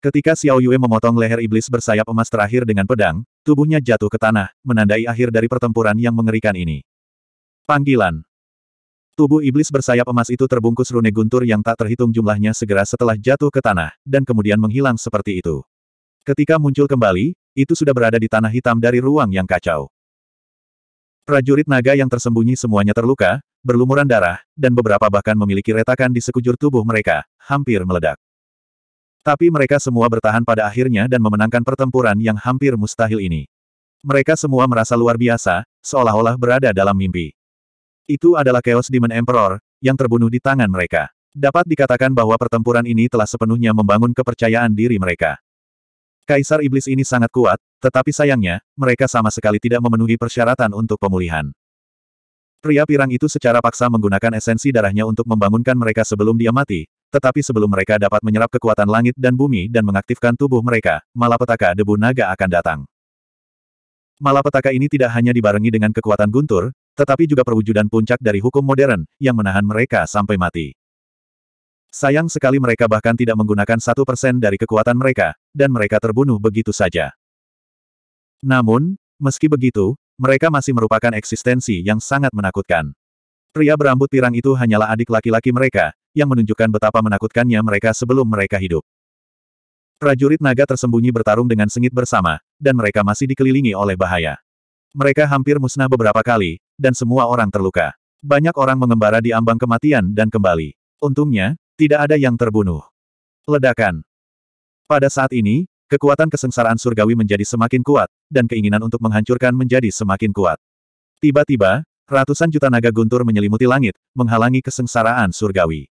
Ketika Xiao Yue memotong leher iblis bersayap emas terakhir dengan pedang, tubuhnya jatuh ke tanah, menandai akhir dari pertempuran yang mengerikan ini. Panggilan. Tubuh iblis bersayap emas itu terbungkus rune guntur yang tak terhitung jumlahnya segera setelah jatuh ke tanah, dan kemudian menghilang seperti itu. Ketika muncul kembali, itu sudah berada di tanah hitam dari ruang yang kacau. Prajurit naga yang tersembunyi semuanya terluka, berlumuran darah, dan beberapa bahkan memiliki retakan di sekujur tubuh mereka, hampir meledak. Tapi mereka semua bertahan pada akhirnya dan memenangkan pertempuran yang hampir mustahil ini. Mereka semua merasa luar biasa, seolah-olah berada dalam mimpi. Itu adalah Chaos Demon Emperor, yang terbunuh di tangan mereka. Dapat dikatakan bahwa pertempuran ini telah sepenuhnya membangun kepercayaan diri mereka. Kaisar Iblis ini sangat kuat, tetapi sayangnya, mereka sama sekali tidak memenuhi persyaratan untuk pemulihan. Pria pirang itu secara paksa menggunakan esensi darahnya untuk membangunkan mereka sebelum dia mati, tetapi sebelum mereka dapat menyerap kekuatan langit dan bumi dan mengaktifkan tubuh mereka, malapetaka debu naga akan datang. Malapetaka ini tidak hanya dibarengi dengan kekuatan guntur, tetapi juga perwujudan puncak dari hukum modern, yang menahan mereka sampai mati. Sayang sekali mereka bahkan tidak menggunakan satu persen dari kekuatan mereka, dan mereka terbunuh begitu saja. Namun, meski begitu, mereka masih merupakan eksistensi yang sangat menakutkan. Pria berambut pirang itu hanyalah adik laki-laki mereka, yang menunjukkan betapa menakutkannya mereka sebelum mereka hidup. Prajurit naga tersembunyi bertarung dengan sengit bersama, dan mereka masih dikelilingi oleh bahaya. Mereka hampir musnah beberapa kali, dan semua orang terluka. Banyak orang mengembara di ambang kematian dan kembali. Untungnya, tidak ada yang terbunuh. Ledakan. Pada saat ini, kekuatan kesengsaraan surgawi menjadi semakin kuat, dan keinginan untuk menghancurkan menjadi semakin kuat. Tiba-tiba, ratusan juta naga guntur menyelimuti langit, menghalangi kesengsaraan surgawi.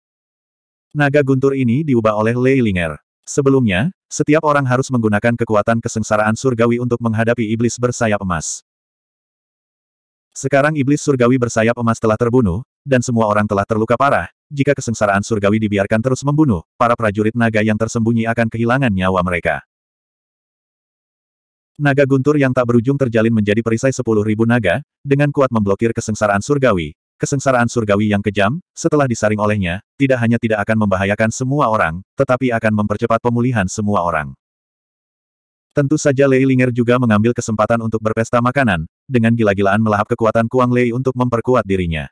Naga guntur ini diubah oleh Leilinger. Sebelumnya, setiap orang harus menggunakan kekuatan kesengsaraan surgawi untuk menghadapi iblis bersayap emas. Sekarang iblis surgawi bersayap emas telah terbunuh, dan semua orang telah terluka parah, jika kesengsaraan surgawi dibiarkan terus membunuh, para prajurit naga yang tersembunyi akan kehilangan nyawa mereka. Naga guntur yang tak berujung terjalin menjadi perisai sepuluh ribu naga, dengan kuat memblokir kesengsaraan surgawi. Kesengsaraan surgawi yang kejam, setelah disaring olehnya, tidak hanya tidak akan membahayakan semua orang, tetapi akan mempercepat pemulihan semua orang. Tentu saja Lei Linger juga mengambil kesempatan untuk berpesta makanan, dengan gila-gilaan melahap kekuatan Kuang Lei untuk memperkuat dirinya.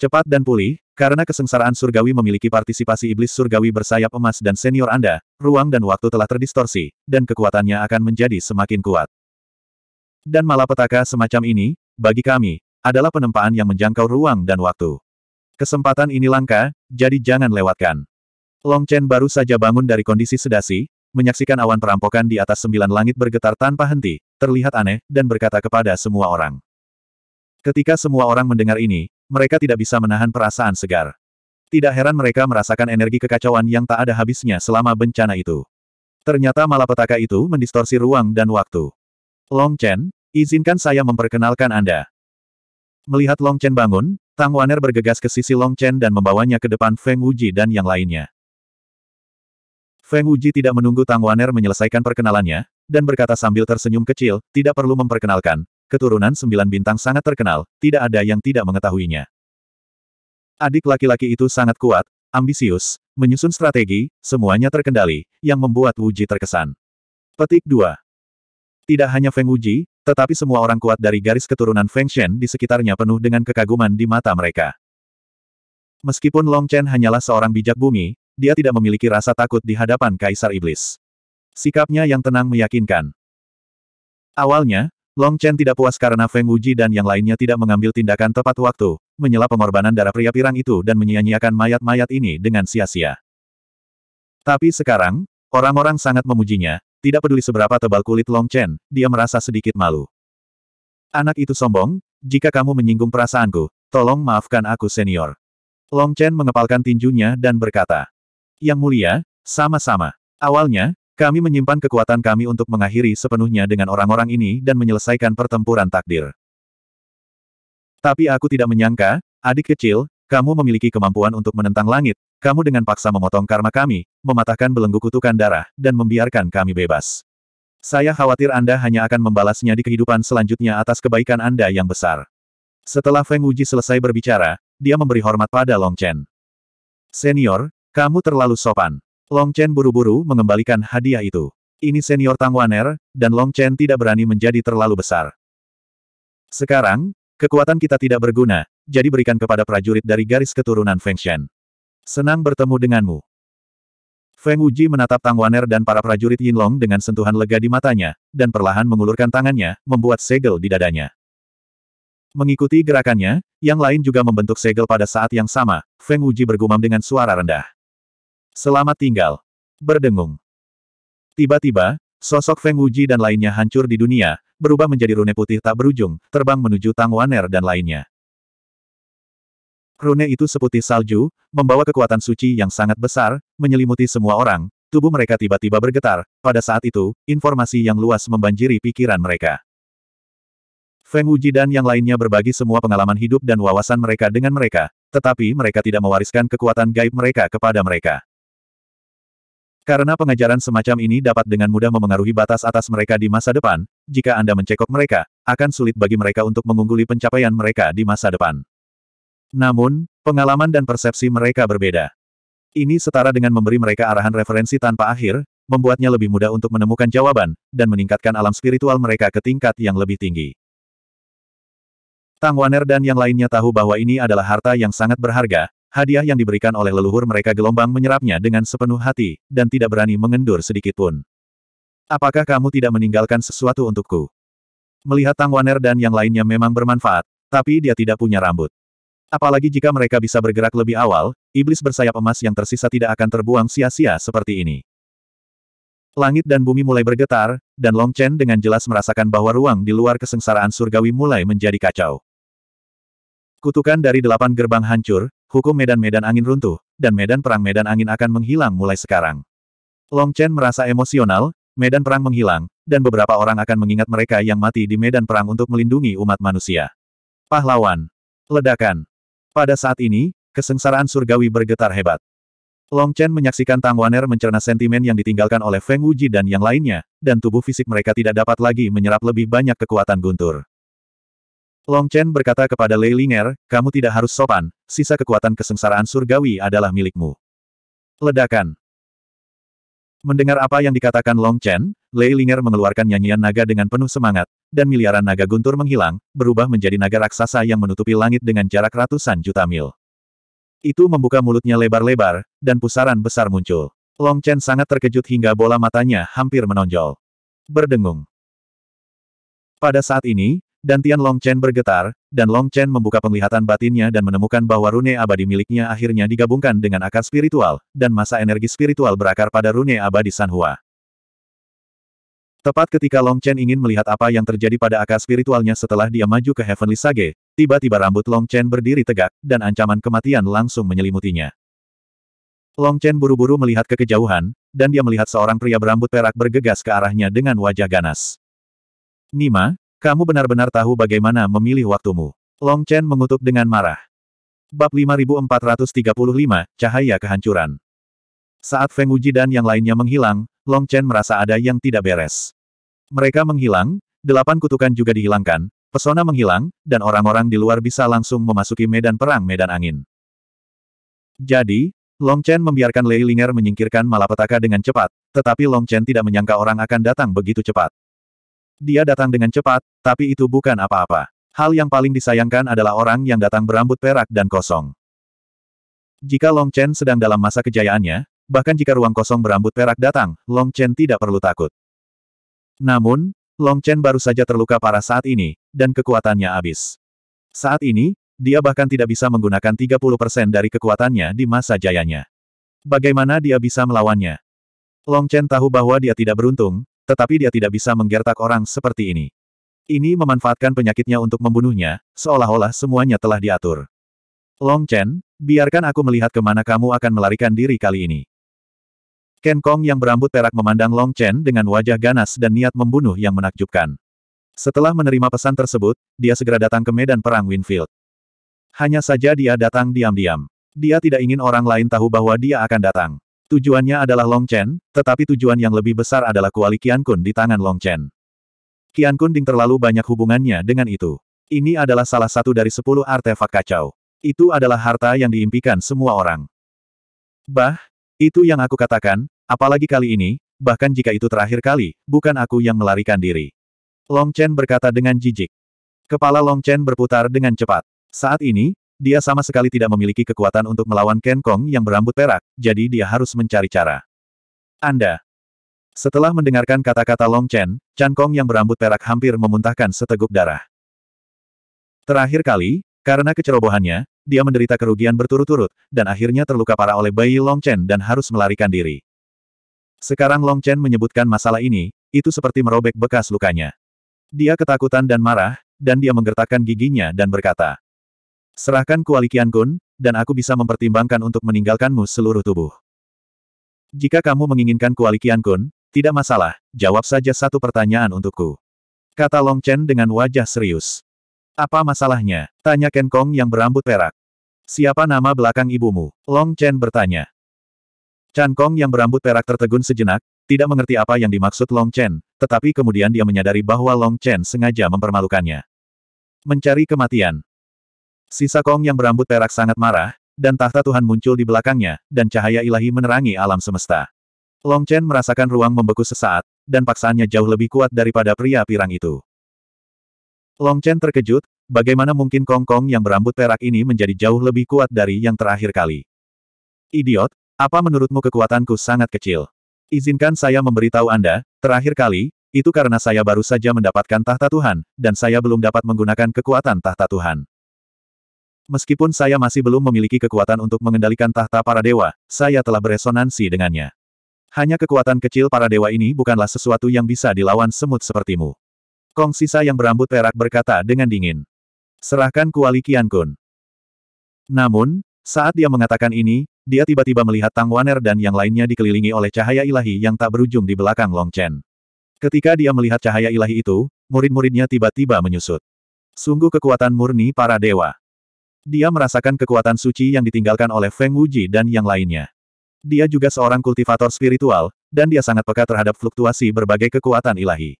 Cepat dan pulih, karena kesengsaraan surgawi memiliki partisipasi iblis surgawi bersayap emas dan senior Anda, ruang dan waktu telah terdistorsi, dan kekuatannya akan menjadi semakin kuat. Dan malapetaka semacam ini, bagi kami, adalah penempaan yang menjangkau ruang dan waktu. Kesempatan ini langka, jadi jangan lewatkan. Long Chen baru saja bangun dari kondisi sedasi, menyaksikan awan perampokan di atas sembilan langit bergetar tanpa henti, terlihat aneh, dan berkata kepada semua orang. Ketika semua orang mendengar ini, mereka tidak bisa menahan perasaan segar. Tidak heran mereka merasakan energi kekacauan yang tak ada habisnya selama bencana itu. Ternyata malapetaka itu mendistorsi ruang dan waktu. Long Chen, izinkan saya memperkenalkan Anda. Melihat Long Chen bangun, Tang Waner bergegas ke sisi Long Chen dan membawanya ke depan Feng Wuji dan yang lainnya. Feng Wuji tidak menunggu Tang Waner menyelesaikan perkenalannya, dan berkata sambil tersenyum kecil, tidak perlu memperkenalkan, keturunan sembilan bintang sangat terkenal, tidak ada yang tidak mengetahuinya. Adik laki-laki itu sangat kuat, ambisius, menyusun strategi, semuanya terkendali, yang membuat Wuji terkesan. Petik 2. Tidak hanya Feng Wuji, tetapi semua orang kuat dari garis keturunan Feng Shen di sekitarnya penuh dengan kekaguman di mata mereka. Meskipun Long Chen hanyalah seorang bijak bumi, dia tidak memiliki rasa takut di hadapan Kaisar Iblis. Sikapnya yang tenang meyakinkan. Awalnya, Long Chen tidak puas karena Feng Wuji dan yang lainnya tidak mengambil tindakan tepat waktu, menyela pengorbanan darah pria pirang itu dan menyia-nyiakan mayat-mayat ini dengan sia-sia. Tapi sekarang, orang-orang sangat memujinya, tidak peduli seberapa tebal kulit Long Chen, dia merasa sedikit malu. Anak itu sombong, jika kamu menyinggung perasaanku, tolong maafkan aku senior. Long Chen mengepalkan tinjunya dan berkata, Yang mulia, sama-sama. Awalnya, kami menyimpan kekuatan kami untuk mengakhiri sepenuhnya dengan orang-orang ini dan menyelesaikan pertempuran takdir. Tapi aku tidak menyangka, adik kecil, kamu memiliki kemampuan untuk menentang langit, kamu dengan paksa memotong karma kami, mematahkan belenggu kutukan darah, dan membiarkan kami bebas. Saya khawatir Anda hanya akan membalasnya di kehidupan selanjutnya atas kebaikan Anda yang besar. Setelah Feng Wuji selesai berbicara, dia memberi hormat pada Long Chen. Senior, kamu terlalu sopan. Long Chen buru-buru mengembalikan hadiah itu. Ini senior Tang Waner, dan Long Chen tidak berani menjadi terlalu besar. Sekarang, kekuatan kita tidak berguna, jadi berikan kepada prajurit dari garis keturunan Feng Shen. Senang bertemu denganmu. Feng Wuji menatap Tang Waner dan para prajurit Yin Long dengan sentuhan lega di matanya, dan perlahan mengulurkan tangannya, membuat segel di dadanya. Mengikuti gerakannya, yang lain juga membentuk segel pada saat yang sama, Feng Wuji bergumam dengan suara rendah. Selamat tinggal. Berdengung. Tiba-tiba, sosok Feng Wuji dan lainnya hancur di dunia, berubah menjadi rune putih tak berujung, terbang menuju Tang Waner dan lainnya. Rune itu seputih salju, membawa kekuatan suci yang sangat besar, menyelimuti semua orang, tubuh mereka tiba-tiba bergetar, pada saat itu, informasi yang luas membanjiri pikiran mereka. Feng Wuji dan yang lainnya berbagi semua pengalaman hidup dan wawasan mereka dengan mereka, tetapi mereka tidak mewariskan kekuatan gaib mereka kepada mereka. Karena pengajaran semacam ini dapat dengan mudah memengaruhi batas atas mereka di masa depan, jika Anda mencekok mereka, akan sulit bagi mereka untuk mengungguli pencapaian mereka di masa depan. Namun, pengalaman dan persepsi mereka berbeda. Ini setara dengan memberi mereka arahan referensi tanpa akhir, membuatnya lebih mudah untuk menemukan jawaban, dan meningkatkan alam spiritual mereka ke tingkat yang lebih tinggi. Tang Waner dan yang lainnya tahu bahwa ini adalah harta yang sangat berharga, Hadiah yang diberikan oleh leluhur mereka gelombang menyerapnya dengan sepenuh hati, dan tidak berani mengendur sedikitpun. Apakah kamu tidak meninggalkan sesuatu untukku? Melihat Tang Waner dan yang lainnya memang bermanfaat, tapi dia tidak punya rambut. Apalagi jika mereka bisa bergerak lebih awal, iblis bersayap emas yang tersisa tidak akan terbuang sia-sia seperti ini. Langit dan bumi mulai bergetar, dan Long Chen dengan jelas merasakan bahwa ruang di luar kesengsaraan surgawi mulai menjadi kacau. Kutukan dari delapan gerbang hancur, hukum medan-medan angin runtuh, dan medan perang medan angin akan menghilang mulai sekarang. Long Chen merasa emosional, medan perang menghilang, dan beberapa orang akan mengingat mereka yang mati di medan perang untuk melindungi umat manusia. Pahlawan. Ledakan. Pada saat ini, kesengsaraan surgawi bergetar hebat. Long Chen menyaksikan Tang Waner mencerna sentimen yang ditinggalkan oleh Feng Wuji dan yang lainnya, dan tubuh fisik mereka tidak dapat lagi menyerap lebih banyak kekuatan guntur. Long Chen berkata kepada Lei Linger, kamu tidak harus sopan, sisa kekuatan kesengsaraan surgawi adalah milikmu. Ledakan. Mendengar apa yang dikatakan Long Chen, Lei Linger mengeluarkan nyanyian naga dengan penuh semangat, dan miliaran naga guntur menghilang, berubah menjadi naga raksasa yang menutupi langit dengan jarak ratusan juta mil. Itu membuka mulutnya lebar-lebar, dan pusaran besar muncul. Long Chen sangat terkejut hingga bola matanya hampir menonjol. Berdengung. Pada saat ini, dan Tian Longchen bergetar, dan Longchen membuka penglihatan batinnya dan menemukan bahwa rune abadi miliknya akhirnya digabungkan dengan akar spiritual, dan masa energi spiritual berakar pada rune abadi Sanhua. Tepat ketika Longchen ingin melihat apa yang terjadi pada akar spiritualnya setelah dia maju ke Heavenly Sage, tiba-tiba rambut Longchen berdiri tegak, dan ancaman kematian langsung menyelimutinya. Longchen buru-buru melihat ke kejauhan, dan dia melihat seorang pria berambut perak bergegas ke arahnya dengan wajah ganas. Nima, kamu benar-benar tahu bagaimana memilih waktumu. Long Chen mengutuk dengan marah. Bab 5435, Cahaya Kehancuran. Saat Feng Wuji dan yang lainnya menghilang, Long Chen merasa ada yang tidak beres. Mereka menghilang, delapan kutukan juga dihilangkan, pesona menghilang, dan orang-orang di luar bisa langsung memasuki medan perang medan angin. Jadi, Long Chen membiarkan Lei Linger menyingkirkan malapetaka dengan cepat, tetapi Long Chen tidak menyangka orang akan datang begitu cepat. Dia datang dengan cepat, tapi itu bukan apa-apa. Hal yang paling disayangkan adalah orang yang datang berambut perak dan kosong. Jika Long Chen sedang dalam masa kejayaannya, bahkan jika ruang kosong berambut perak datang, Long Chen tidak perlu takut. Namun, Long Chen baru saja terluka parah saat ini, dan kekuatannya habis. Saat ini, dia bahkan tidak bisa menggunakan 30% dari kekuatannya di masa jayanya. Bagaimana dia bisa melawannya? Long Chen tahu bahwa dia tidak beruntung, tetapi dia tidak bisa menggertak orang seperti ini. Ini memanfaatkan penyakitnya untuk membunuhnya, seolah-olah semuanya telah diatur. Long Chen, biarkan aku melihat kemana kamu akan melarikan diri kali ini. Ken Kong yang berambut perak memandang Long Chen dengan wajah ganas dan niat membunuh yang menakjubkan. Setelah menerima pesan tersebut, dia segera datang ke medan perang Winfield. Hanya saja dia datang diam-diam. Dia tidak ingin orang lain tahu bahwa dia akan datang. Tujuannya adalah Long Chen, tetapi tujuan yang lebih besar adalah kuali Qian Kun di tangan Long Chen. Kian Kun Ding terlalu banyak hubungannya dengan itu. Ini adalah salah satu dari sepuluh artefak kacau. Itu adalah harta yang diimpikan semua orang. Bah, itu yang aku katakan, apalagi kali ini, bahkan jika itu terakhir kali, bukan aku yang melarikan diri. Long Chen berkata dengan jijik. Kepala Long Chen berputar dengan cepat. Saat ini, dia sama sekali tidak memiliki kekuatan untuk melawan Ken Kong yang berambut perak, jadi dia harus mencari cara. Anda. Setelah mendengarkan kata-kata Long Chen, Chan Kong yang berambut perak hampir memuntahkan seteguk darah. Terakhir kali, karena kecerobohannya, dia menderita kerugian berturut-turut, dan akhirnya terluka parah oleh bayi Long Chen dan harus melarikan diri. Sekarang Long Chen menyebutkan masalah ini, itu seperti merobek bekas lukanya. Dia ketakutan dan marah, dan dia menggertakkan giginya dan berkata, Serahkan Qian gun, dan aku bisa mempertimbangkan untuk meninggalkanmu seluruh tubuh. Jika kamu menginginkan Qian gun, tidak masalah, jawab saja satu pertanyaan untukku. Kata Long Chen dengan wajah serius. Apa masalahnya? Tanya Ken Kong yang berambut perak. Siapa nama belakang ibumu? Long Chen bertanya. Chan Kong yang berambut perak tertegun sejenak, tidak mengerti apa yang dimaksud Long Chen, tetapi kemudian dia menyadari bahwa Long Chen sengaja mempermalukannya. Mencari kematian, Sisa Kong yang berambut perak sangat marah, dan tahta Tuhan muncul di belakangnya, dan cahaya ilahi menerangi alam semesta. Long Chen merasakan ruang membeku sesaat, dan paksaannya jauh lebih kuat daripada pria pirang itu. Long Chen terkejut, bagaimana mungkin Kong Kong yang berambut perak ini menjadi jauh lebih kuat dari yang terakhir kali. Idiot, apa menurutmu kekuatanku sangat kecil? Izinkan saya memberitahu Anda, terakhir kali, itu karena saya baru saja mendapatkan tahta Tuhan, dan saya belum dapat menggunakan kekuatan tahta Tuhan. Meskipun saya masih belum memiliki kekuatan untuk mengendalikan tahta para dewa, saya telah beresonansi dengannya. Hanya kekuatan kecil para dewa ini bukanlah sesuatu yang bisa dilawan semut sepertimu. Kong Sisa yang berambut perak berkata dengan dingin. Serahkan kuali Kian Kun. Namun, saat dia mengatakan ini, dia tiba-tiba melihat Tang Waner dan yang lainnya dikelilingi oleh cahaya ilahi yang tak berujung di belakang Long Chen. Ketika dia melihat cahaya ilahi itu, murid-muridnya tiba-tiba menyusut. Sungguh kekuatan murni para dewa. Dia merasakan kekuatan suci yang ditinggalkan oleh Feng Wuji dan yang lainnya. Dia juga seorang kultivator spiritual, dan dia sangat peka terhadap fluktuasi berbagai kekuatan ilahi.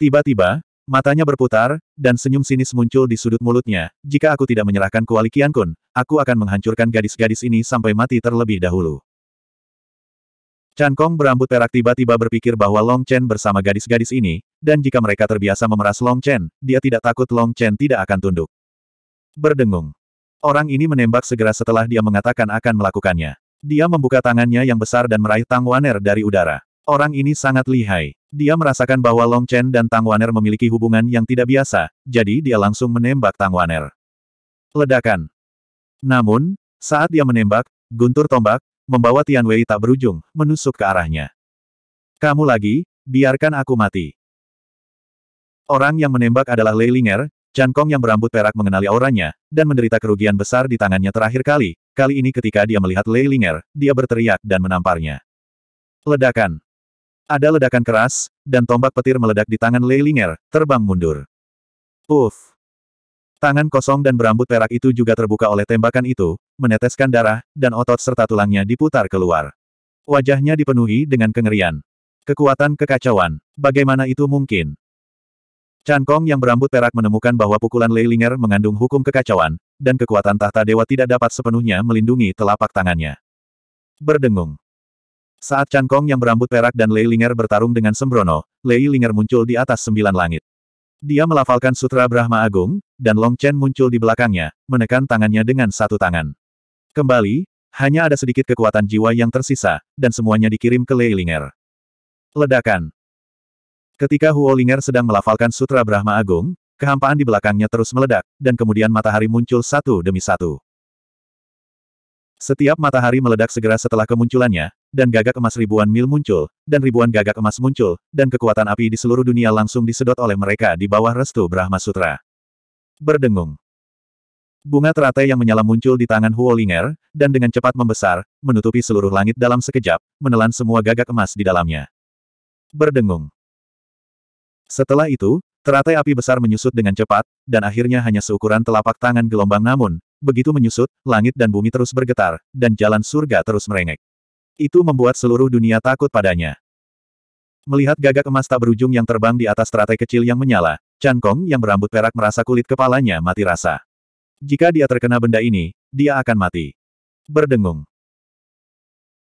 Tiba-tiba, matanya berputar, dan senyum sinis muncul di sudut mulutnya, jika aku tidak menyerahkan kuali Kiankun, aku akan menghancurkan gadis-gadis ini sampai mati terlebih dahulu. Chan Kong berambut perak tiba-tiba berpikir bahwa Long Chen bersama gadis-gadis ini, dan jika mereka terbiasa memeras Long Chen, dia tidak takut Long Chen tidak akan tunduk. Berdengung. Orang ini menembak segera setelah dia mengatakan akan melakukannya. Dia membuka tangannya yang besar dan meraih Tang Waner dari udara. Orang ini sangat lihai. Dia merasakan bahwa Long Chen dan Tang Waner memiliki hubungan yang tidak biasa, jadi dia langsung menembak Tang Waner. Ledakan. Namun, saat dia menembak, guntur tombak, membawa Tian Wei tak berujung, menusuk ke arahnya. Kamu lagi, biarkan aku mati. Orang yang menembak adalah Lei Linger, Chan Kong yang berambut perak mengenali auranya, dan menderita kerugian besar di tangannya terakhir kali, kali ini ketika dia melihat Lei Linger, dia berteriak dan menamparnya. Ledakan. Ada ledakan keras, dan tombak petir meledak di tangan Lei Linger, terbang mundur. Uff. Tangan kosong dan berambut perak itu juga terbuka oleh tembakan itu, meneteskan darah, dan otot serta tulangnya diputar keluar. Wajahnya dipenuhi dengan kengerian. Kekuatan kekacauan, bagaimana itu mungkin? Chan Kong yang berambut perak menemukan bahwa pukulan Lei Ling'er mengandung hukum kekacauan, dan kekuatan tahta dewa tidak dapat sepenuhnya melindungi telapak tangannya. Berdengung. Saat Chan Kong yang berambut perak dan Lei Ling'er bertarung dengan sembrono, Lei Ling'er muncul di atas sembilan langit. Dia melafalkan Sutra Brahma Agung, dan Long Chen muncul di belakangnya, menekan tangannya dengan satu tangan. Kembali, hanya ada sedikit kekuatan jiwa yang tersisa, dan semuanya dikirim ke Lei Ling'er. Ledakan. Ketika Huolinger sedang melafalkan Sutra Brahma Agung, kehampaan di belakangnya terus meledak, dan kemudian matahari muncul satu demi satu. Setiap matahari meledak segera setelah kemunculannya, dan gagak emas ribuan mil muncul, dan ribuan gagak emas muncul, dan kekuatan api di seluruh dunia langsung disedot oleh mereka di bawah restu Brahma Sutra. Berdengung. Bunga teratai yang menyala muncul di tangan Huolinger, dan dengan cepat membesar, menutupi seluruh langit dalam sekejap, menelan semua gagak emas di dalamnya. Berdengung. Setelah itu, teratai api besar menyusut dengan cepat, dan akhirnya hanya seukuran telapak tangan gelombang namun, begitu menyusut, langit dan bumi terus bergetar, dan jalan surga terus merengek. Itu membuat seluruh dunia takut padanya. Melihat gagak emas tak berujung yang terbang di atas teratai kecil yang menyala, Chan Kong yang berambut perak merasa kulit kepalanya mati rasa. Jika dia terkena benda ini, dia akan mati. Berdengung.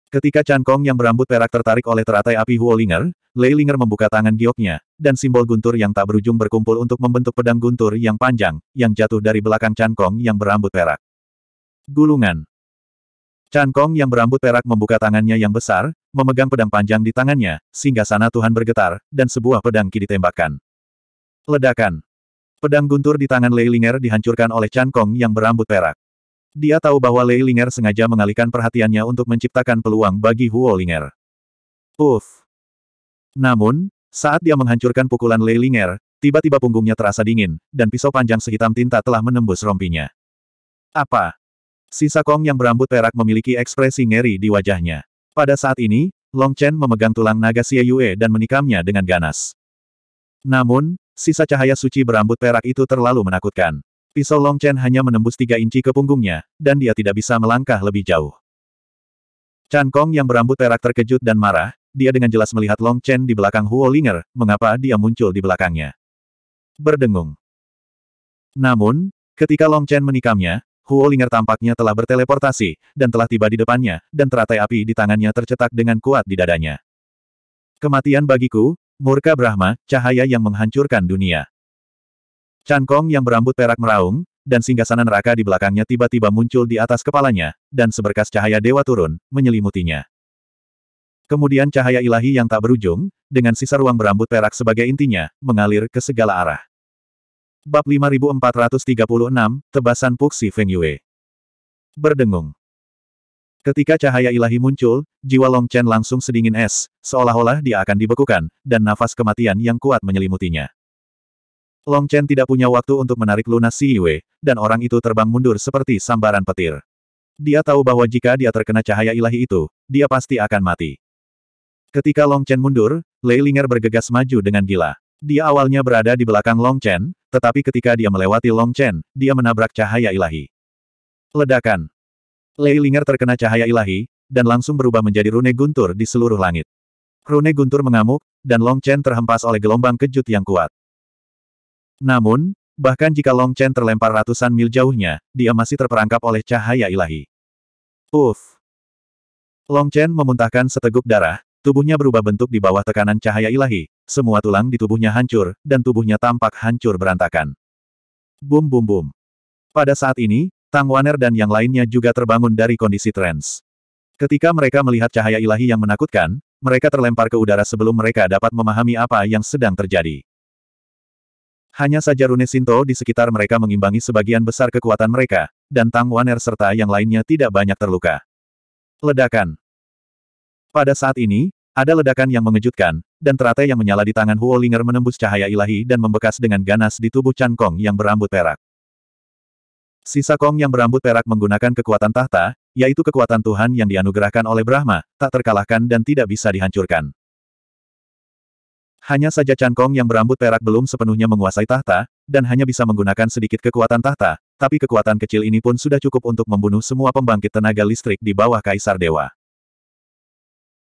Ketika Chan Kong yang berambut perak tertarik oleh teratai api Huolinger, Lei Linger membuka tangan gioknya, dan simbol guntur yang tak berujung berkumpul untuk membentuk pedang guntur yang panjang, yang jatuh dari belakang Chan Kong yang berambut perak. Gulungan Chan Kong yang berambut perak membuka tangannya yang besar, memegang pedang panjang di tangannya, sehingga sana Tuhan bergetar, dan sebuah pedang ki ditembakkan. Ledakan Pedang guntur di tangan Lei Linger dihancurkan oleh Chan Kong yang berambut perak. Dia tahu bahwa Lei Linger sengaja mengalihkan perhatiannya untuk menciptakan peluang bagi Huo Linger. Uff. Namun, saat dia menghancurkan pukulan Lei Linger, tiba-tiba punggungnya terasa dingin, dan pisau panjang sehitam tinta telah menembus rompinya. Apa? Sisa Kong yang berambut perak memiliki ekspresi ngeri di wajahnya. Pada saat ini, Long Chen memegang tulang naga Xie Yue dan menikamnya dengan ganas. Namun, sisa cahaya suci berambut perak itu terlalu menakutkan. Pisau Long Chen hanya menembus tiga inci ke punggungnya, dan dia tidak bisa melangkah lebih jauh. Chan Kong yang berambut perak terkejut dan marah, dia dengan jelas melihat Long Chen di belakang Huo Linger, mengapa dia muncul di belakangnya. Berdengung. Namun, ketika Long Chen menikamnya, Huo Linger tampaknya telah berteleportasi, dan telah tiba di depannya, dan teratai api di tangannya tercetak dengan kuat di dadanya. Kematian bagiku, murka Brahma, cahaya yang menghancurkan dunia. Chan Kong yang berambut perak meraung, dan singgasana neraka di belakangnya tiba-tiba muncul di atas kepalanya, dan seberkas cahaya dewa turun, menyelimutinya. Kemudian cahaya ilahi yang tak berujung, dengan sisa ruang berambut perak sebagai intinya, mengalir ke segala arah. Bab 5436, Tebasan Puksi Feng Yue. Berdengung. Ketika cahaya ilahi muncul, jiwa Long Chen langsung sedingin es, seolah-olah dia akan dibekukan, dan nafas kematian yang kuat menyelimutinya. Long Chen tidak punya waktu untuk menarik lunas Si Yue, dan orang itu terbang mundur seperti sambaran petir. Dia tahu bahwa jika dia terkena cahaya ilahi itu, dia pasti akan mati. Ketika Long Chen mundur, Lei Linger bergegas maju dengan gila. Dia awalnya berada di belakang Long Chen, tetapi ketika dia melewati Long Chen, dia menabrak cahaya ilahi. Ledakan. Lei Linger terkena cahaya ilahi, dan langsung berubah menjadi rune guntur di seluruh langit. Rune guntur mengamuk, dan Long Chen terhempas oleh gelombang kejut yang kuat. Namun, bahkan jika Long Chen terlempar ratusan mil jauhnya, dia masih terperangkap oleh cahaya ilahi. Uff! Long Chen memuntahkan seteguk darah, tubuhnya berubah bentuk di bawah tekanan cahaya ilahi, semua tulang di tubuhnya hancur, dan tubuhnya tampak hancur berantakan. Bum bum bum. Pada saat ini, Tang Waner dan yang lainnya juga terbangun dari kondisi trans. Ketika mereka melihat cahaya ilahi yang menakutkan, mereka terlempar ke udara sebelum mereka dapat memahami apa yang sedang terjadi. Hanya saja rune Sinto di sekitar mereka mengimbangi sebagian besar kekuatan mereka, dan Tang Waner serta yang lainnya tidak banyak terluka. Ledakan Pada saat ini, ada ledakan yang mengejutkan, dan teratai yang menyala di tangan Huo menembus cahaya ilahi dan membekas dengan ganas di tubuh Chan Kong yang berambut perak. Sisa Kong yang berambut perak menggunakan kekuatan tahta, yaitu kekuatan Tuhan yang dianugerahkan oleh Brahma, tak terkalahkan dan tidak bisa dihancurkan. Hanya saja Chan Kong yang berambut perak belum sepenuhnya menguasai tahta, dan hanya bisa menggunakan sedikit kekuatan tahta, tapi kekuatan kecil ini pun sudah cukup untuk membunuh semua pembangkit tenaga listrik di bawah Kaisar Dewa.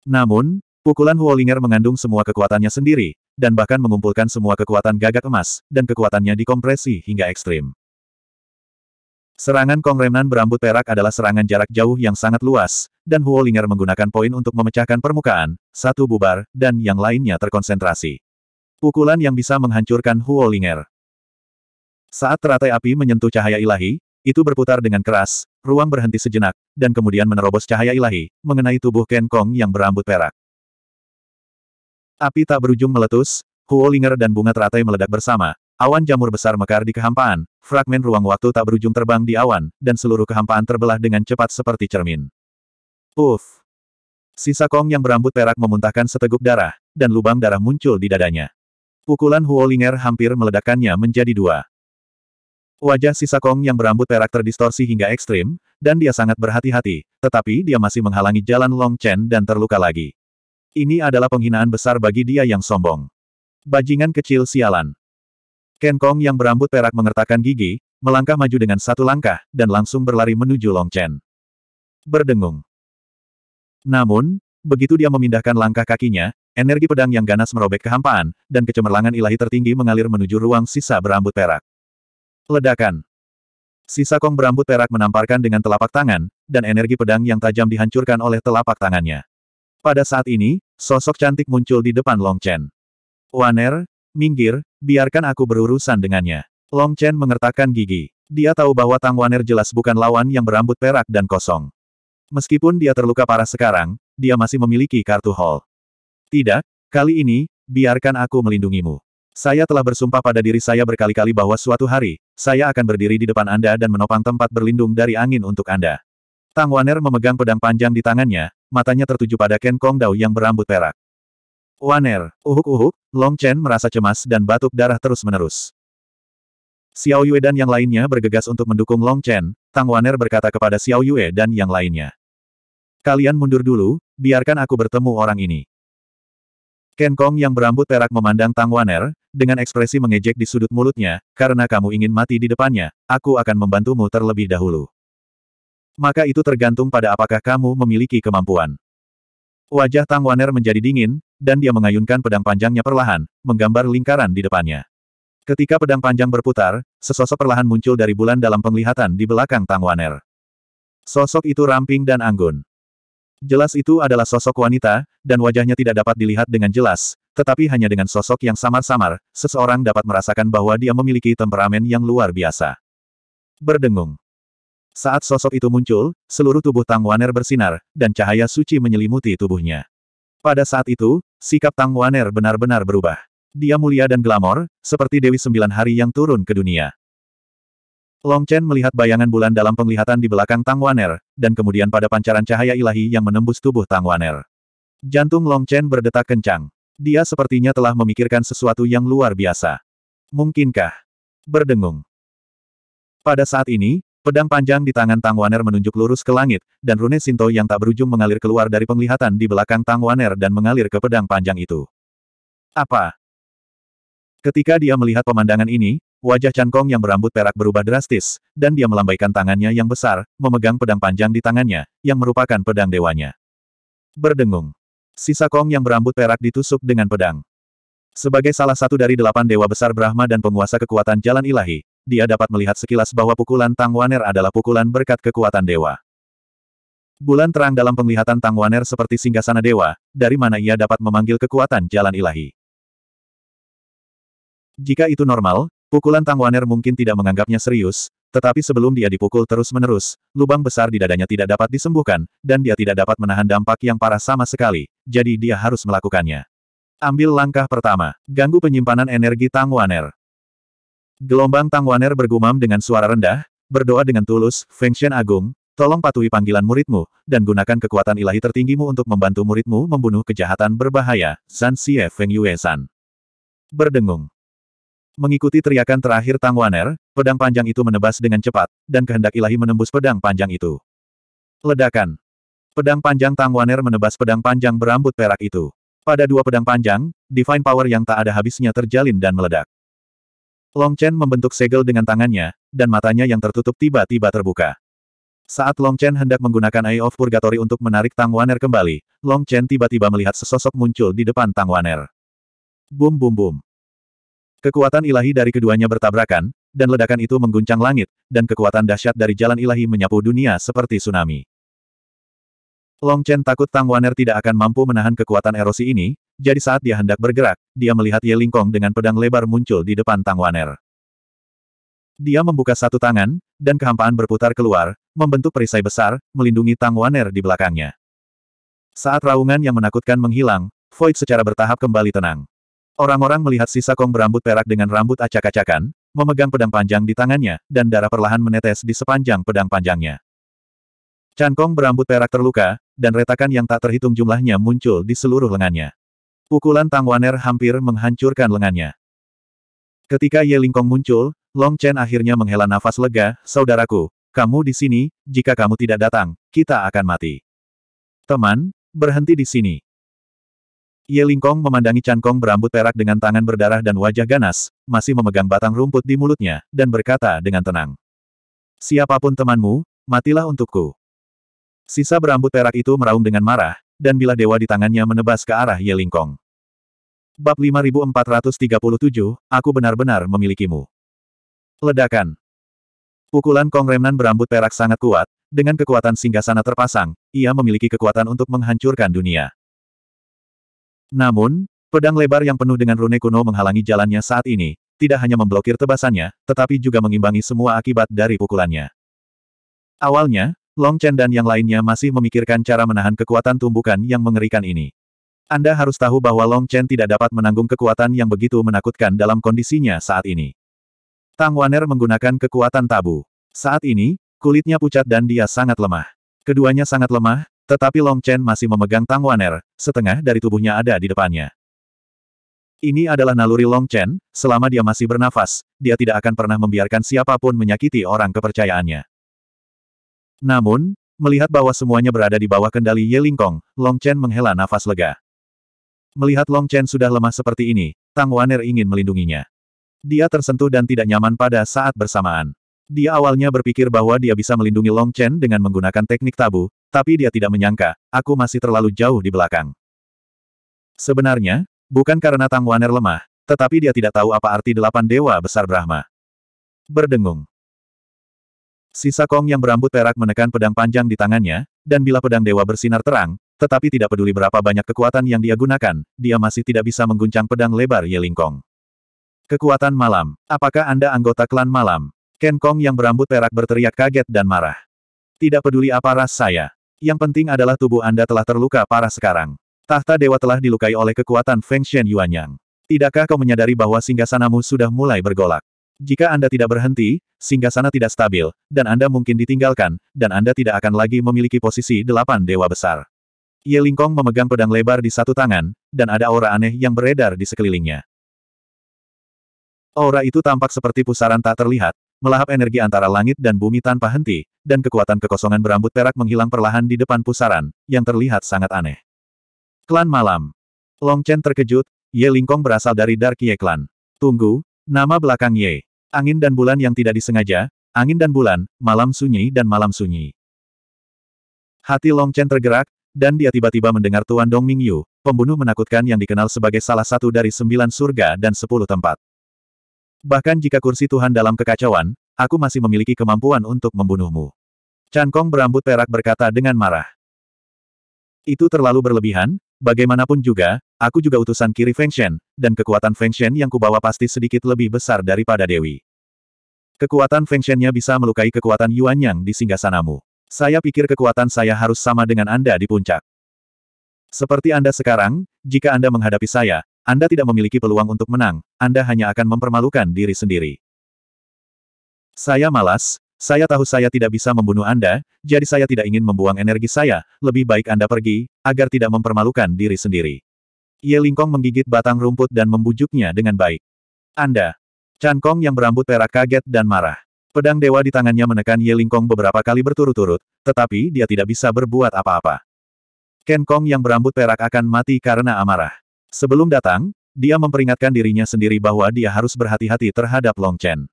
Namun, pukulan Huolinger mengandung semua kekuatannya sendiri, dan bahkan mengumpulkan semua kekuatan gagak emas, dan kekuatannya dikompresi hingga ekstrim. Serangan Kongrenan berambut perak adalah serangan jarak jauh yang sangat luas, dan Huolinger menggunakan poin untuk memecahkan permukaan, satu bubar, dan yang lainnya terkonsentrasi. Pukulan yang bisa menghancurkan Huolinger. Saat teratai api menyentuh cahaya ilahi, itu berputar dengan keras, ruang berhenti sejenak, dan kemudian menerobos cahaya ilahi, mengenai tubuh Ken Kong yang berambut perak. Api tak berujung meletus, Huolinger dan bunga teratai meledak bersama, Awan jamur besar mekar di kehampaan, fragmen ruang waktu tak berujung terbang di awan, dan seluruh kehampaan terbelah dengan cepat seperti cermin. Uff! Sisa Kong yang berambut perak memuntahkan seteguk darah, dan lubang darah muncul di dadanya. Pukulan Huolinger hampir meledakkannya menjadi dua. Wajah sisa Kong yang berambut perak terdistorsi hingga ekstrim, dan dia sangat berhati-hati, tetapi dia masih menghalangi jalan Long Chen dan terluka lagi. Ini adalah penghinaan besar bagi dia yang sombong. Bajingan kecil sialan. Ken Kong yang berambut perak mengertakkan gigi, melangkah maju dengan satu langkah, dan langsung berlari menuju Long Chen. Berdengung. Namun, begitu dia memindahkan langkah kakinya, energi pedang yang ganas merobek kehampaan, dan kecemerlangan ilahi tertinggi mengalir menuju ruang sisa berambut perak. Ledakan. Sisa Kong berambut perak menamparkan dengan telapak tangan, dan energi pedang yang tajam dihancurkan oleh telapak tangannya. Pada saat ini, sosok cantik muncul di depan Long Chen. Waner, Minggir, biarkan aku berurusan dengannya. Long Chen mengertakkan gigi. Dia tahu bahwa Tang Waner jelas bukan lawan yang berambut perak dan kosong. Meskipun dia terluka parah sekarang, dia masih memiliki kartu hall. Tidak, kali ini, biarkan aku melindungimu. Saya telah bersumpah pada diri saya berkali-kali bahwa suatu hari, saya akan berdiri di depan Anda dan menopang tempat berlindung dari angin untuk Anda. Tang Waner memegang pedang panjang di tangannya, matanya tertuju pada Ken Kong Dao yang berambut perak. Waner, uhuk-uhuk, Long Chen merasa cemas dan batuk darah terus-menerus. Xiao Yue dan yang lainnya bergegas untuk mendukung Long Chen, Tang Waner berkata kepada Xiao Yue dan yang lainnya. Kalian mundur dulu, biarkan aku bertemu orang ini. Ken Kong yang berambut perak memandang Tang Waner, dengan ekspresi mengejek di sudut mulutnya, karena kamu ingin mati di depannya, aku akan membantumu terlebih dahulu maka itu tergantung pada apakah kamu memiliki kemampuan. Wajah Tang Waner menjadi dingin, dan dia mengayunkan pedang panjangnya perlahan, menggambar lingkaran di depannya. Ketika pedang panjang berputar, sesosok perlahan muncul dari bulan dalam penglihatan di belakang Tang Waner. Sosok itu ramping dan anggun. Jelas itu adalah sosok wanita, dan wajahnya tidak dapat dilihat dengan jelas, tetapi hanya dengan sosok yang samar-samar, seseorang dapat merasakan bahwa dia memiliki temperamen yang luar biasa. Berdengung. Saat sosok itu muncul, seluruh tubuh Tang Waner bersinar, dan cahaya suci menyelimuti tubuhnya. Pada saat itu, Sikap Tang Waner benar-benar berubah. Dia mulia dan glamor, seperti Dewi Sembilan Hari yang turun ke dunia. Long Chen melihat bayangan bulan dalam penglihatan di belakang Tang Waner, dan kemudian pada pancaran cahaya ilahi yang menembus tubuh Tang Waner. Jantung Long Chen berdetak kencang. Dia sepertinya telah memikirkan sesuatu yang luar biasa. Mungkinkah? Berdengung. Pada saat ini, Pedang panjang di tangan Tang Waner menunjuk lurus ke langit, dan rune Sinto yang tak berujung mengalir keluar dari penglihatan di belakang Tang Waner dan mengalir ke pedang panjang itu. Apa? Ketika dia melihat pemandangan ini, wajah Chan Kong yang berambut perak berubah drastis, dan dia melambaikan tangannya yang besar, memegang pedang panjang di tangannya, yang merupakan pedang dewanya. Berdengung. Sisa Kong yang berambut perak ditusuk dengan pedang. Sebagai salah satu dari delapan dewa besar Brahma dan penguasa kekuatan jalan ilahi, dia dapat melihat sekilas bahwa pukulan Tang Waner adalah pukulan berkat kekuatan dewa. Bulan terang dalam penglihatan Tang Waner seperti singgasana dewa, dari mana ia dapat memanggil kekuatan jalan ilahi. Jika itu normal, pukulan Tang Waner mungkin tidak menganggapnya serius, tetapi sebelum dia dipukul terus-menerus, lubang besar di dadanya tidak dapat disembuhkan, dan dia tidak dapat menahan dampak yang parah sama sekali, jadi dia harus melakukannya. Ambil langkah pertama, ganggu penyimpanan energi Tang Waner. Gelombang Tang Waner bergumam dengan suara rendah, berdoa dengan tulus, Feng Shen Agung, tolong patuhi panggilan muridmu, dan gunakan kekuatan ilahi tertinggimu untuk membantu muridmu membunuh kejahatan berbahaya, Zan Xie Feng Yue San. Berdengung. Mengikuti teriakan terakhir Tang Waner, pedang panjang itu menebas dengan cepat, dan kehendak ilahi menembus pedang panjang itu. Ledakan. Pedang panjang Tang Waner menebas pedang panjang berambut perak itu. Pada dua pedang panjang, divine power yang tak ada habisnya terjalin dan meledak. Long Chen membentuk segel dengan tangannya, dan matanya yang tertutup tiba-tiba terbuka. Saat Long Chen hendak menggunakan Eye of Purgatory untuk menarik Tang Waner kembali, Long Chen tiba-tiba melihat sesosok muncul di depan Tang Waner. Bum bum bum. Kekuatan ilahi dari keduanya bertabrakan, dan ledakan itu mengguncang langit, dan kekuatan dahsyat dari jalan ilahi menyapu dunia seperti tsunami. Long Chen takut Tang Waner tidak akan mampu menahan kekuatan erosi ini, jadi saat dia hendak bergerak, dia melihat Ye Lingkong dengan pedang lebar muncul di depan Tang Waner. Dia membuka satu tangan, dan kehampaan berputar keluar, membentuk perisai besar, melindungi Tang Waner di belakangnya. Saat raungan yang menakutkan menghilang, Void secara bertahap kembali tenang. Orang-orang melihat sisa Kong berambut perak dengan rambut acak-acakan, memegang pedang panjang di tangannya, dan darah perlahan menetes di sepanjang pedang panjangnya. Chan Kong berambut perak terluka, dan retakan yang tak terhitung jumlahnya muncul di seluruh lengannya. Pukulan Tang Waner hampir menghancurkan lengannya. Ketika Ye Lingkong muncul, Long Chen akhirnya menghela nafas lega, saudaraku, kamu di sini, jika kamu tidak datang, kita akan mati. Teman, berhenti di sini. Ye Lingkong memandangi Chan berambut perak dengan tangan berdarah dan wajah ganas, masih memegang batang rumput di mulutnya, dan berkata dengan tenang. Siapapun temanmu, matilah untukku. Sisa berambut perak itu meraung dengan marah, dan bila dewa di tangannya menebas ke arah Yelingkong. Bab 5437, aku benar-benar memilikimu. Ledakan. Pukulan Kong Remnan berambut perak sangat kuat, dengan kekuatan singgah sana terpasang, ia memiliki kekuatan untuk menghancurkan dunia. Namun, pedang lebar yang penuh dengan rune kuno menghalangi jalannya saat ini, tidak hanya memblokir tebasannya, tetapi juga mengimbangi semua akibat dari pukulannya. Awalnya, Long Chen dan yang lainnya masih memikirkan cara menahan kekuatan tumbukan yang mengerikan ini. Anda harus tahu bahwa Long Chen tidak dapat menanggung kekuatan yang begitu menakutkan dalam kondisinya saat ini. Tang Waner menggunakan kekuatan tabu. Saat ini, kulitnya pucat dan dia sangat lemah. Keduanya sangat lemah, tetapi Long Chen masih memegang Tang Waner, setengah dari tubuhnya ada di depannya. Ini adalah naluri Long Chen, selama dia masih bernafas, dia tidak akan pernah membiarkan siapapun menyakiti orang kepercayaannya. Namun, melihat bahwa semuanya berada di bawah kendali Ye Lingkong, Long Chen menghela nafas lega. Melihat Long Chen sudah lemah seperti ini, Tang Waner ingin melindunginya. Dia tersentuh dan tidak nyaman pada saat bersamaan. Dia awalnya berpikir bahwa dia bisa melindungi Long Chen dengan menggunakan teknik tabu, tapi dia tidak menyangka, aku masih terlalu jauh di belakang. Sebenarnya, bukan karena Tang Waner lemah, tetapi dia tidak tahu apa arti delapan dewa besar Brahma. Berdengung. Sisa Kong yang berambut perak menekan pedang panjang di tangannya, dan bila pedang dewa bersinar terang, tetapi tidak peduli berapa banyak kekuatan yang dia gunakan, dia masih tidak bisa mengguncang pedang lebar Yeling Kong. Kekuatan malam. Apakah Anda anggota klan malam? Ken Kong yang berambut perak berteriak kaget dan marah. Tidak peduli apa ras saya. Yang penting adalah tubuh Anda telah terluka parah sekarang. Tahta dewa telah dilukai oleh kekuatan Feng Shen Yuan Yang. Tidakkah kau menyadari bahwa singgasanamu sudah mulai bergolak? Jika Anda tidak berhenti, singgasana tidak stabil, dan Anda mungkin ditinggalkan, dan Anda tidak akan lagi memiliki posisi delapan dewa besar. Ye Lingkong memegang pedang lebar di satu tangan, dan ada aura aneh yang beredar di sekelilingnya. Aura itu tampak seperti pusaran tak terlihat, melahap energi antara langit dan bumi tanpa henti, dan kekuatan kekosongan berambut perak menghilang perlahan di depan pusaran, yang terlihat sangat aneh. Klan Malam Long Chen terkejut, Ye Lingkong berasal dari Dark Ye Klan. Tunggu, nama belakang Ye. Angin dan bulan yang tidak disengaja, angin dan bulan, malam sunyi dan malam sunyi. Hati Long Chen tergerak, dan dia tiba-tiba mendengar Tuan Dong Mingyu, pembunuh menakutkan yang dikenal sebagai salah satu dari sembilan surga dan sepuluh tempat. Bahkan jika kursi Tuhan dalam kekacauan, aku masih memiliki kemampuan untuk membunuhmu. Chan Kong berambut perak berkata dengan marah. Itu terlalu berlebihan, Bagaimanapun juga, aku juga utusan kiri Feng Shen, dan kekuatan Feng Shen yang kubawa pasti sedikit lebih besar daripada Dewi. Kekuatan Feng Shen-nya bisa melukai kekuatan Yuan Yang di singgasanamu. Saya pikir kekuatan saya harus sama dengan Anda di puncak. Seperti Anda sekarang, jika Anda menghadapi saya, Anda tidak memiliki peluang untuk menang, Anda hanya akan mempermalukan diri sendiri. Saya malas, saya tahu saya tidak bisa membunuh Anda, jadi saya tidak ingin membuang energi saya, lebih baik Anda pergi, agar tidak mempermalukan diri sendiri. Ye Lingkong menggigit batang rumput dan membujuknya dengan baik. Anda. Chan Kong yang berambut perak kaget dan marah. Pedang dewa di tangannya menekan Ye Lingkong beberapa kali berturut-turut, tetapi dia tidak bisa berbuat apa-apa. Ken Kong yang berambut perak akan mati karena amarah. Sebelum datang, dia memperingatkan dirinya sendiri bahwa dia harus berhati-hati terhadap Long Chen.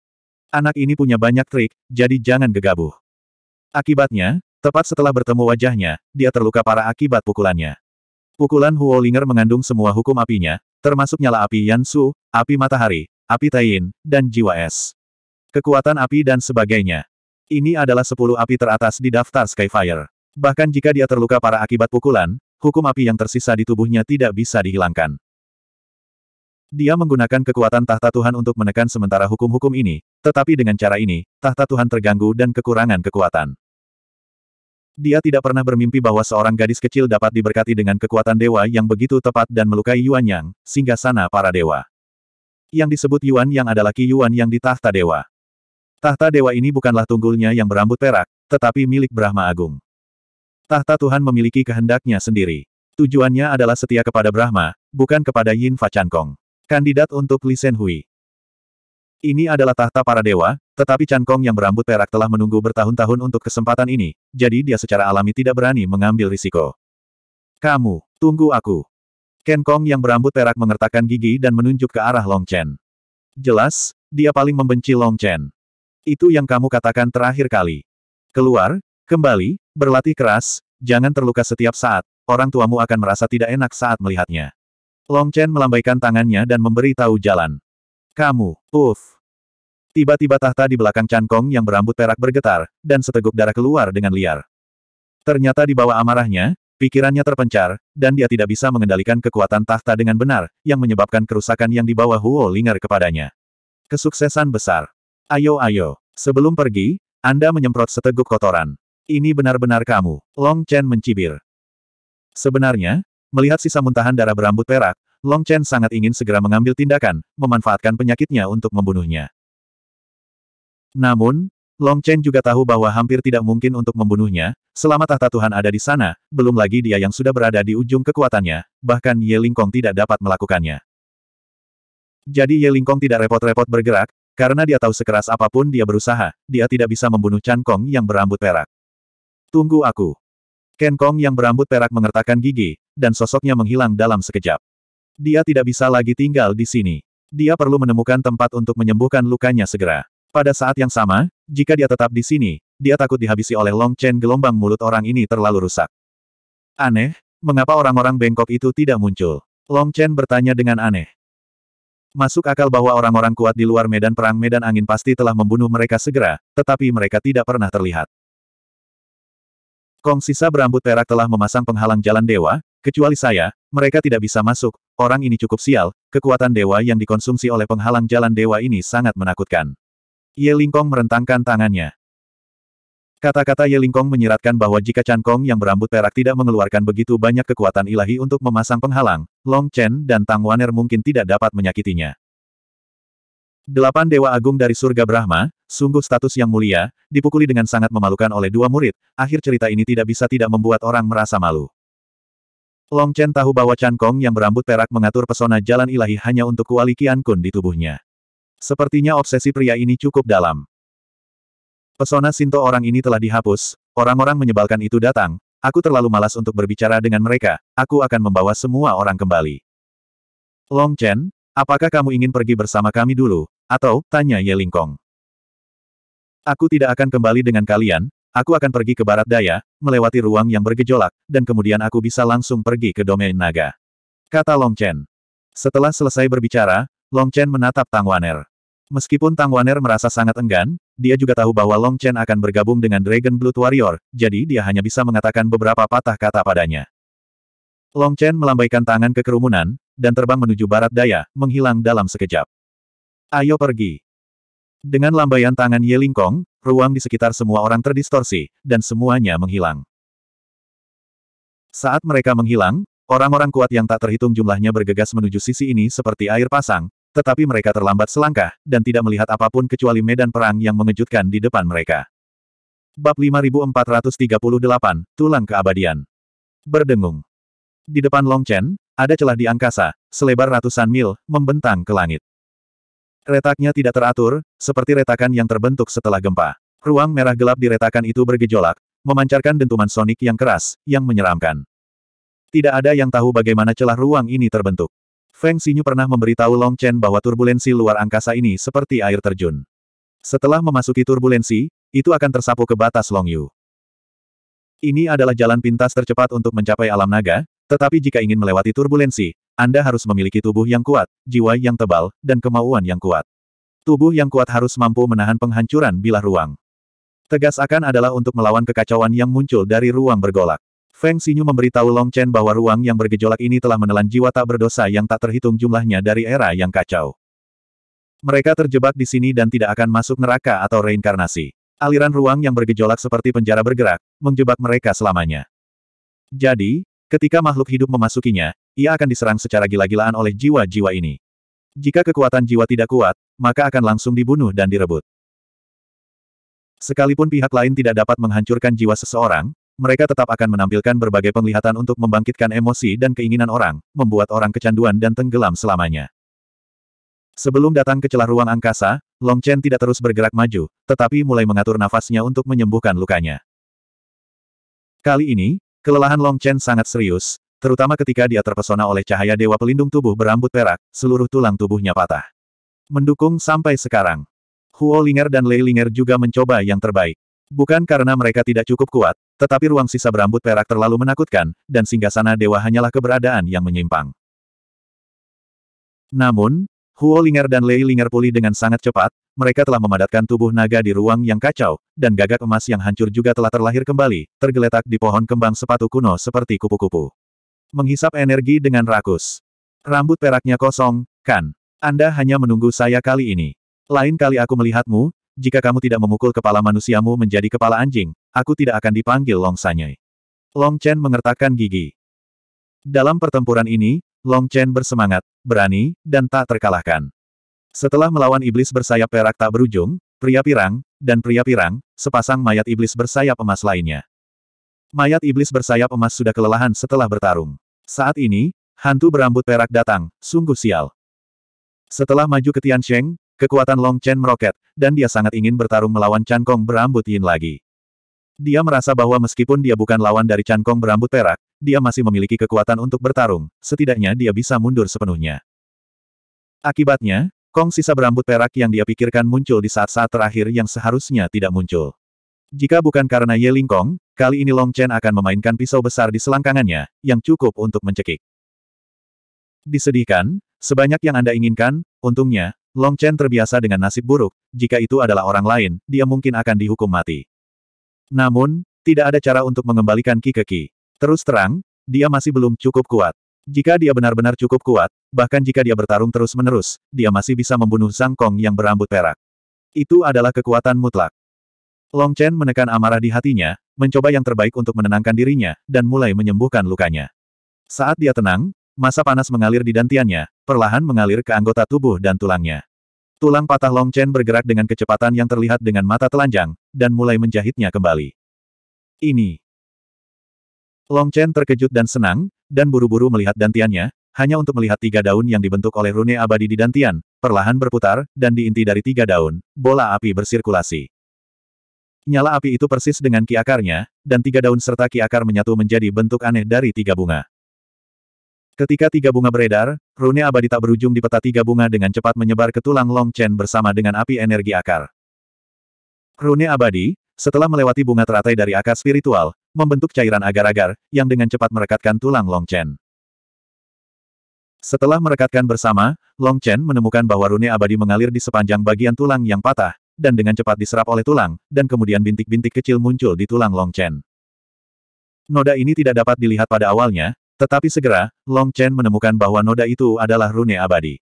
Anak ini punya banyak trik, jadi jangan gegabah. Akibatnya, tepat setelah bertemu wajahnya, dia terluka parah akibat pukulannya. Pukulan Huo Linger mengandung semua hukum apinya, termasuk nyala api Yansu, api matahari, api Tain, dan jiwa es. Kekuatan api dan sebagainya. Ini adalah 10 api teratas di daftar Skyfire. Bahkan jika dia terluka parah akibat pukulan, hukum api yang tersisa di tubuhnya tidak bisa dihilangkan. Dia menggunakan kekuatan tahta Tuhan untuk menekan sementara hukum-hukum ini, tetapi dengan cara ini, tahta Tuhan terganggu dan kekurangan kekuatan. Dia tidak pernah bermimpi bahwa seorang gadis kecil dapat diberkati dengan kekuatan dewa yang begitu tepat dan melukai Yuan Yang, singgah sana para dewa. Yang disebut Yuan Yang adalah Ki Yuan Yang di tahta dewa. Tahta dewa ini bukanlah tunggulnya yang berambut perak, tetapi milik Brahma Agung. Tahta Tuhan memiliki kehendaknya sendiri. Tujuannya adalah setia kepada Brahma, bukan kepada Yin Fa Kong. Kandidat untuk Li Hui. Ini adalah tahta para dewa, tetapi Chan Kong yang berambut perak telah menunggu bertahun-tahun untuk kesempatan ini, jadi dia secara alami tidak berani mengambil risiko. Kamu, tunggu aku. Ken Kong yang berambut perak mengertakkan gigi dan menunjuk ke arah Long Chen. Jelas, dia paling membenci Long Chen. Itu yang kamu katakan terakhir kali. Keluar, kembali, berlatih keras, jangan terluka setiap saat, orang tuamu akan merasa tidak enak saat melihatnya. Long Chen melambaikan tangannya dan memberi tahu jalan. Kamu, uff. Tiba-tiba tahta di belakang Chan Kong yang berambut perak bergetar, dan seteguk darah keluar dengan liar. Ternyata di bawah amarahnya, pikirannya terpencar, dan dia tidak bisa mengendalikan kekuatan tahta dengan benar, yang menyebabkan kerusakan yang dibawa Huo Lingar kepadanya. Kesuksesan besar. Ayo ayo, sebelum pergi, Anda menyemprot seteguk kotoran. Ini benar-benar kamu, Long Chen mencibir. Sebenarnya, Melihat sisa muntahan darah berambut perak, Long Chen sangat ingin segera mengambil tindakan, memanfaatkan penyakitnya untuk membunuhnya. Namun, Long Chen juga tahu bahwa hampir tidak mungkin untuk membunuhnya, selama tahta Tuhan ada di sana, belum lagi dia yang sudah berada di ujung kekuatannya, bahkan Ye Lingkong tidak dapat melakukannya. Jadi Ye Lingkong tidak repot-repot bergerak, karena dia tahu sekeras apapun dia berusaha, dia tidak bisa membunuh Chan Kong yang berambut perak. Tunggu aku. Ken Kong yang berambut perak mengertakkan gigi, dan sosoknya menghilang dalam sekejap. Dia tidak bisa lagi tinggal di sini. Dia perlu menemukan tempat untuk menyembuhkan lukanya segera. Pada saat yang sama, jika dia tetap di sini, dia takut dihabisi oleh Long Chen gelombang mulut orang ini terlalu rusak. Aneh, mengapa orang-orang Bengkok itu tidak muncul? Long Chen bertanya dengan aneh. Masuk akal bahwa orang-orang kuat di luar medan perang medan angin pasti telah membunuh mereka segera, tetapi mereka tidak pernah terlihat. Kong sisa berambut perak telah memasang penghalang jalan dewa, Kecuali saya, mereka tidak bisa masuk, orang ini cukup sial, kekuatan dewa yang dikonsumsi oleh penghalang jalan dewa ini sangat menakutkan. Ye Lingkong merentangkan tangannya. Kata-kata Ye Lingkong menyiratkan bahwa jika Chan Kong yang berambut perak tidak mengeluarkan begitu banyak kekuatan ilahi untuk memasang penghalang, Long Chen dan Tang Waner mungkin tidak dapat menyakitinya. Delapan Dewa Agung dari Surga Brahma, sungguh status yang mulia, dipukuli dengan sangat memalukan oleh dua murid, akhir cerita ini tidak bisa tidak membuat orang merasa malu. Long Chen tahu bahwa Chan Kong yang berambut perak mengatur pesona jalan ilahi hanya untuk kuali Qian Kun di tubuhnya. Sepertinya obsesi pria ini cukup dalam. Pesona Sinto orang ini telah dihapus, orang-orang menyebalkan itu datang, aku terlalu malas untuk berbicara dengan mereka, aku akan membawa semua orang kembali. Long Chen, apakah kamu ingin pergi bersama kami dulu, atau, tanya Ye Kong. Aku tidak akan kembali dengan kalian, Aku akan pergi ke barat daya, melewati ruang yang bergejolak, dan kemudian aku bisa langsung pergi ke domain naga. Kata Long Chen. Setelah selesai berbicara, Long Chen menatap Tang Waner. Meskipun Tang Waner merasa sangat enggan, dia juga tahu bahwa Long Chen akan bergabung dengan Dragon Blood Warrior, jadi dia hanya bisa mengatakan beberapa patah kata padanya. Long Chen melambaikan tangan ke kerumunan, dan terbang menuju barat daya, menghilang dalam sekejap. Ayo pergi. Dengan lambaian tangan Ye Lingkong, ruang di sekitar semua orang terdistorsi, dan semuanya menghilang. Saat mereka menghilang, orang-orang kuat yang tak terhitung jumlahnya bergegas menuju sisi ini seperti air pasang, tetapi mereka terlambat selangkah, dan tidak melihat apapun kecuali medan perang yang mengejutkan di depan mereka. Bab 5438, Tulang Keabadian Berdengung. Di depan Long Chen ada celah di angkasa, selebar ratusan mil, membentang ke langit. Retaknya tidak teratur, seperti retakan yang terbentuk setelah gempa. Ruang merah gelap di retakan itu bergejolak, memancarkan dentuman sonik yang keras, yang menyeramkan. Tidak ada yang tahu bagaimana celah ruang ini terbentuk. Feng Xinyu pernah memberitahu Long Chen bahwa turbulensi luar angkasa ini seperti air terjun. Setelah memasuki turbulensi, itu akan tersapu ke batas Long Yu. Ini adalah jalan pintas tercepat untuk mencapai alam naga, tetapi jika ingin melewati turbulensi, anda harus memiliki tubuh yang kuat, jiwa yang tebal, dan kemauan yang kuat. Tubuh yang kuat harus mampu menahan penghancuran bila ruang. Tegas akan adalah untuk melawan kekacauan yang muncul dari ruang bergolak. Feng Xinyu memberitahu Long Chen bahwa ruang yang bergejolak ini telah menelan jiwa tak berdosa yang tak terhitung jumlahnya dari era yang kacau. Mereka terjebak di sini dan tidak akan masuk neraka atau reinkarnasi. Aliran ruang yang bergejolak seperti penjara bergerak, menjebak mereka selamanya. Jadi, Ketika makhluk hidup memasukinya, ia akan diserang secara gila-gilaan oleh jiwa-jiwa ini. Jika kekuatan jiwa tidak kuat, maka akan langsung dibunuh dan direbut. Sekalipun pihak lain tidak dapat menghancurkan jiwa seseorang, mereka tetap akan menampilkan berbagai penglihatan untuk membangkitkan emosi dan keinginan orang, membuat orang kecanduan dan tenggelam selamanya. Sebelum datang ke celah ruang angkasa, Long Chen tidak terus bergerak maju, tetapi mulai mengatur nafasnya untuk menyembuhkan lukanya. Kali ini, Kelelahan Long Chen sangat serius, terutama ketika dia terpesona oleh cahaya dewa pelindung tubuh berambut perak, seluruh tulang tubuhnya patah. Mendukung sampai sekarang. Huo Linger dan Lei Linger juga mencoba yang terbaik. Bukan karena mereka tidak cukup kuat, tetapi ruang sisa berambut perak terlalu menakutkan, dan singgasana dewa hanyalah keberadaan yang menyimpang. Namun, Huo Linger dan Lei Linger pulih dengan sangat cepat, mereka telah memadatkan tubuh naga di ruang yang kacau, dan gagak emas yang hancur juga telah terlahir kembali, tergeletak di pohon kembang sepatu kuno seperti kupu-kupu. Menghisap energi dengan rakus. Rambut peraknya kosong, kan? Anda hanya menunggu saya kali ini. Lain kali aku melihatmu, jika kamu tidak memukul kepala manusiamu menjadi kepala anjing, aku tidak akan dipanggil Long Sanyai. Long Chen mengertakkan gigi. Dalam pertempuran ini, Long Chen bersemangat, berani, dan tak terkalahkan. Setelah melawan iblis bersayap perak tak berujung, pria pirang, dan pria pirang, sepasang mayat iblis bersayap emas lainnya. Mayat iblis bersayap emas sudah kelelahan setelah bertarung. Saat ini, hantu berambut perak datang, sungguh sial. Setelah maju ke Tian Sheng, kekuatan Long Chen meroket, dan dia sangat ingin bertarung melawan Chan Kong berambut Yin lagi. Dia merasa bahwa meskipun dia bukan lawan dari Chan Kong berambut perak, dia masih memiliki kekuatan untuk bertarung, setidaknya dia bisa mundur sepenuhnya. Akibatnya, Kong sisa berambut perak yang dia pikirkan muncul di saat-saat terakhir yang seharusnya tidak muncul. Jika bukan karena Ye Ling Kong, kali ini Long Chen akan memainkan pisau besar di selangkangannya, yang cukup untuk mencekik. Disedihkan, sebanyak yang Anda inginkan, untungnya, Long Chen terbiasa dengan nasib buruk, jika itu adalah orang lain, dia mungkin akan dihukum mati. Namun, tidak ada cara untuk mengembalikan Ki ke Ki. Terus terang, dia masih belum cukup kuat. Jika dia benar-benar cukup kuat, bahkan jika dia bertarung terus-menerus, dia masih bisa membunuh Zhang Kong yang berambut perak. Itu adalah kekuatan mutlak. Long Chen menekan amarah di hatinya, mencoba yang terbaik untuk menenangkan dirinya, dan mulai menyembuhkan lukanya. Saat dia tenang, masa panas mengalir di dantiannya, perlahan mengalir ke anggota tubuh dan tulangnya. Tulang patah Long Chen bergerak dengan kecepatan yang terlihat dengan mata telanjang, dan mulai menjahitnya kembali. Ini. Long Chen terkejut dan senang, dan buru-buru melihat dantiannya, hanya untuk melihat tiga daun yang dibentuk oleh rune abadi di dantian, perlahan berputar, dan di inti dari tiga daun, bola api bersirkulasi. Nyala api itu persis dengan ki akarnya, dan tiga daun serta ki akar menyatu menjadi bentuk aneh dari tiga bunga. Ketika tiga bunga beredar, rune abadi tak berujung di peta tiga bunga dengan cepat menyebar ke tulang Long Chen bersama dengan api energi akar. Rune abadi, setelah melewati bunga teratai dari akar spiritual, membentuk cairan agar-agar, yang dengan cepat merekatkan tulang Long Chen. Setelah merekatkan bersama, Long Chen menemukan bahwa rune abadi mengalir di sepanjang bagian tulang yang patah, dan dengan cepat diserap oleh tulang, dan kemudian bintik-bintik kecil muncul di tulang Long Chen. Noda ini tidak dapat dilihat pada awalnya, tetapi segera, Long Chen menemukan bahwa noda itu adalah rune abadi.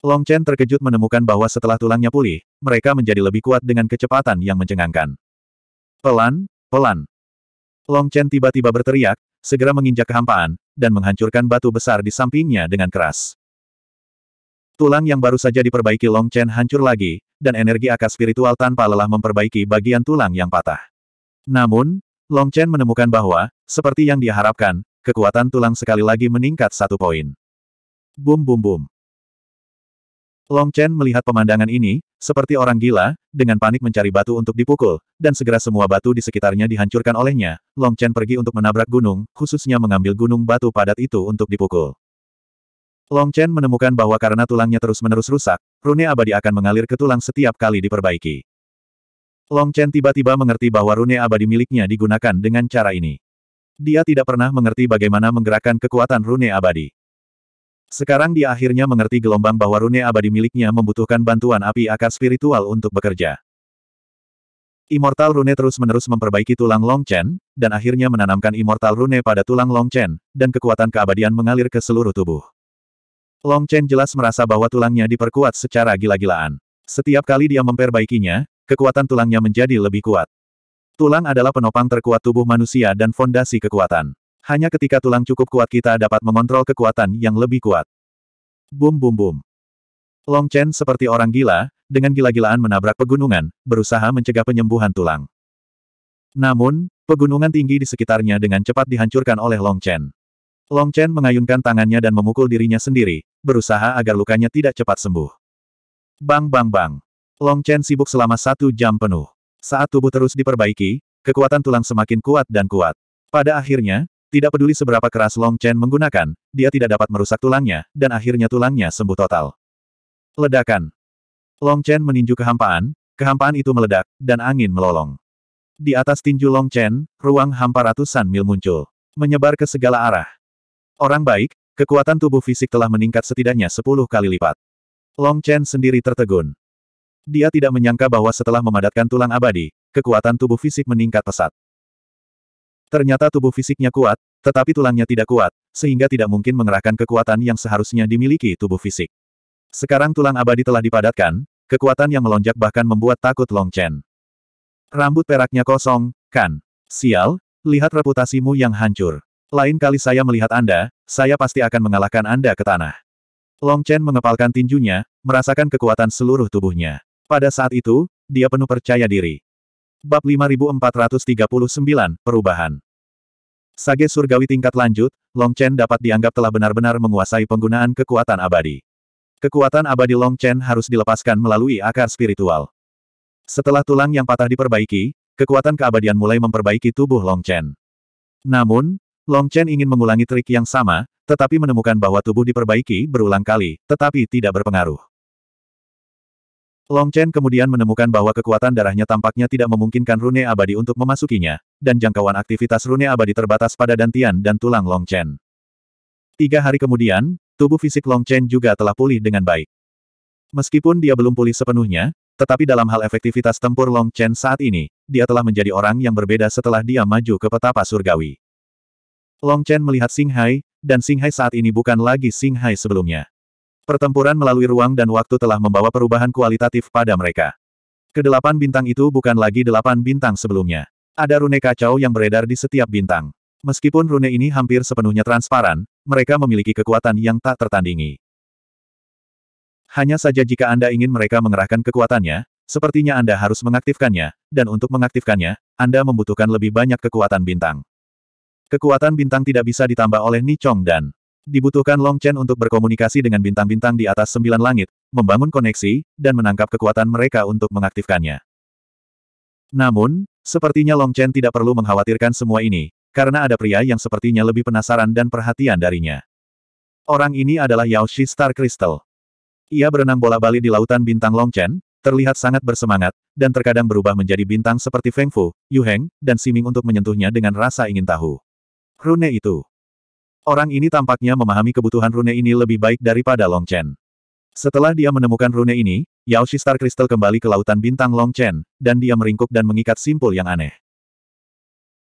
Long Chen terkejut menemukan bahwa setelah tulangnya pulih, mereka menjadi lebih kuat dengan kecepatan yang mencengangkan. Pelan, pelan. Long Chen tiba-tiba berteriak, segera menginjak kehampaan, dan menghancurkan batu besar di sampingnya dengan keras. Tulang yang baru saja diperbaiki Long Chen hancur lagi, dan energi akas spiritual tanpa lelah memperbaiki bagian tulang yang patah. Namun, Long Chen menemukan bahwa, seperti yang diharapkan, Kekuatan tulang sekali lagi meningkat satu poin. Bum bum bum. Long Chen melihat pemandangan ini, seperti orang gila, dengan panik mencari batu untuk dipukul, dan segera semua batu di sekitarnya dihancurkan olehnya, Long Chen pergi untuk menabrak gunung, khususnya mengambil gunung batu padat itu untuk dipukul. Long Chen menemukan bahwa karena tulangnya terus-menerus rusak, rune abadi akan mengalir ke tulang setiap kali diperbaiki. Long Chen tiba-tiba mengerti bahwa rune abadi miliknya digunakan dengan cara ini. Dia tidak pernah mengerti bagaimana menggerakkan kekuatan rune abadi. Sekarang dia akhirnya mengerti gelombang bahwa rune abadi miliknya membutuhkan bantuan api akar spiritual untuk bekerja. Immortal Rune terus-menerus memperbaiki tulang Long Chen, dan akhirnya menanamkan Immortal Rune pada tulang Long Chen, dan kekuatan keabadian mengalir ke seluruh tubuh. Long Chen jelas merasa bahwa tulangnya diperkuat secara gila-gilaan. Setiap kali dia memperbaikinya, kekuatan tulangnya menjadi lebih kuat. Tulang adalah penopang terkuat tubuh manusia dan fondasi kekuatan. Hanya ketika tulang cukup kuat kita dapat mengontrol kekuatan yang lebih kuat. Bum bum bum. Long Chen seperti orang gila, dengan gila-gilaan menabrak pegunungan, berusaha mencegah penyembuhan tulang. Namun, pegunungan tinggi di sekitarnya dengan cepat dihancurkan oleh Long Chen. Long Chen mengayunkan tangannya dan memukul dirinya sendiri, berusaha agar lukanya tidak cepat sembuh. Bang bang bang. Long Chen sibuk selama satu jam penuh. Saat tubuh terus diperbaiki, kekuatan tulang semakin kuat dan kuat. Pada akhirnya, tidak peduli seberapa keras Long Chen menggunakan, dia tidak dapat merusak tulangnya, dan akhirnya tulangnya sembuh total. Ledakan. Long Chen meninju kehampaan, kehampaan itu meledak, dan angin melolong. Di atas tinju Long Chen, ruang hampa ratusan mil muncul. Menyebar ke segala arah. Orang baik, kekuatan tubuh fisik telah meningkat setidaknya sepuluh kali lipat. Long Chen sendiri tertegun. Dia tidak menyangka bahwa setelah memadatkan tulang abadi, kekuatan tubuh fisik meningkat pesat. Ternyata tubuh fisiknya kuat, tetapi tulangnya tidak kuat, sehingga tidak mungkin mengerahkan kekuatan yang seharusnya dimiliki tubuh fisik. Sekarang tulang abadi telah dipadatkan, kekuatan yang melonjak bahkan membuat takut Long Chen. Rambut peraknya kosong, kan? Sial, lihat reputasimu yang hancur. Lain kali saya melihat Anda, saya pasti akan mengalahkan Anda ke tanah. Long Chen mengepalkan tinjunya, merasakan kekuatan seluruh tubuhnya. Pada saat itu, dia penuh percaya diri. Bab 5439, Perubahan Sage Surgawi tingkat lanjut, Long Chen dapat dianggap telah benar-benar menguasai penggunaan kekuatan abadi. Kekuatan abadi Long Chen harus dilepaskan melalui akar spiritual. Setelah tulang yang patah diperbaiki, kekuatan keabadian mulai memperbaiki tubuh Long Chen. Namun, Long Chen ingin mengulangi trik yang sama, tetapi menemukan bahwa tubuh diperbaiki berulang kali, tetapi tidak berpengaruh. Long Chen kemudian menemukan bahwa kekuatan darahnya tampaknya tidak memungkinkan rune abadi untuk memasukinya, dan jangkauan aktivitas rune abadi terbatas pada dantian dan tulang Long Chen. Tiga hari kemudian, tubuh fisik Long Chen juga telah pulih dengan baik. Meskipun dia belum pulih sepenuhnya, tetapi dalam hal efektivitas tempur Long Chen saat ini, dia telah menjadi orang yang berbeda setelah dia maju ke petapa surgawi. Long Chen melihat Sing Hai, dan Sing Hai saat ini bukan lagi Sing Hai sebelumnya. Pertempuran melalui ruang dan waktu telah membawa perubahan kualitatif pada mereka. Kedelapan bintang itu bukan lagi delapan bintang sebelumnya. Ada rune kacau yang beredar di setiap bintang. Meskipun rune ini hampir sepenuhnya transparan, mereka memiliki kekuatan yang tak tertandingi. Hanya saja jika Anda ingin mereka mengerahkan kekuatannya, sepertinya Anda harus mengaktifkannya, dan untuk mengaktifkannya, Anda membutuhkan lebih banyak kekuatan bintang. Kekuatan bintang tidak bisa ditambah oleh Nichong dan Dibutuhkan Long Chen untuk berkomunikasi dengan bintang-bintang di atas sembilan langit, membangun koneksi, dan menangkap kekuatan mereka untuk mengaktifkannya. Namun, sepertinya Long Chen tidak perlu mengkhawatirkan semua ini, karena ada pria yang sepertinya lebih penasaran dan perhatian darinya. Orang ini adalah Yao Shi Star Crystal. Ia berenang bola balik di lautan bintang Long Chen, terlihat sangat bersemangat, dan terkadang berubah menjadi bintang seperti Feng Fu, Yu Heng, dan Siming untuk menyentuhnya dengan rasa ingin tahu. Rune itu. Orang ini tampaknya memahami kebutuhan rune ini lebih baik daripada Long Chen. Setelah dia menemukan rune ini, Yao Shi Star Crystal kembali ke lautan bintang Long Chen, dan dia meringkuk dan mengikat simpul yang aneh.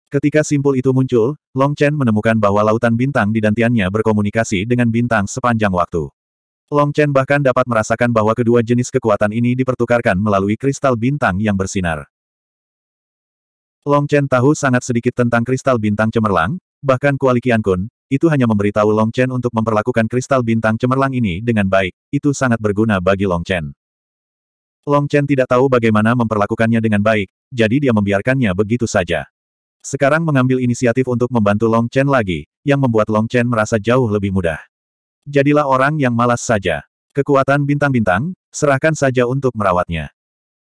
Ketika simpul itu muncul, Long Chen menemukan bahwa lautan bintang di dantiannya berkomunikasi dengan bintang sepanjang waktu. Long Chen bahkan dapat merasakan bahwa kedua jenis kekuatan ini dipertukarkan melalui kristal bintang yang bersinar. Long Chen tahu sangat sedikit tentang kristal bintang cemerlang, bahkan Kuali Kun, itu hanya memberitahu Long Chen untuk memperlakukan kristal bintang cemerlang ini dengan baik. Itu sangat berguna bagi Long Chen. Long Chen tidak tahu bagaimana memperlakukannya dengan baik, jadi dia membiarkannya begitu saja. Sekarang mengambil inisiatif untuk membantu Long Chen lagi, yang membuat Long Chen merasa jauh lebih mudah. Jadilah orang yang malas saja. Kekuatan bintang-bintang, serahkan saja untuk merawatnya.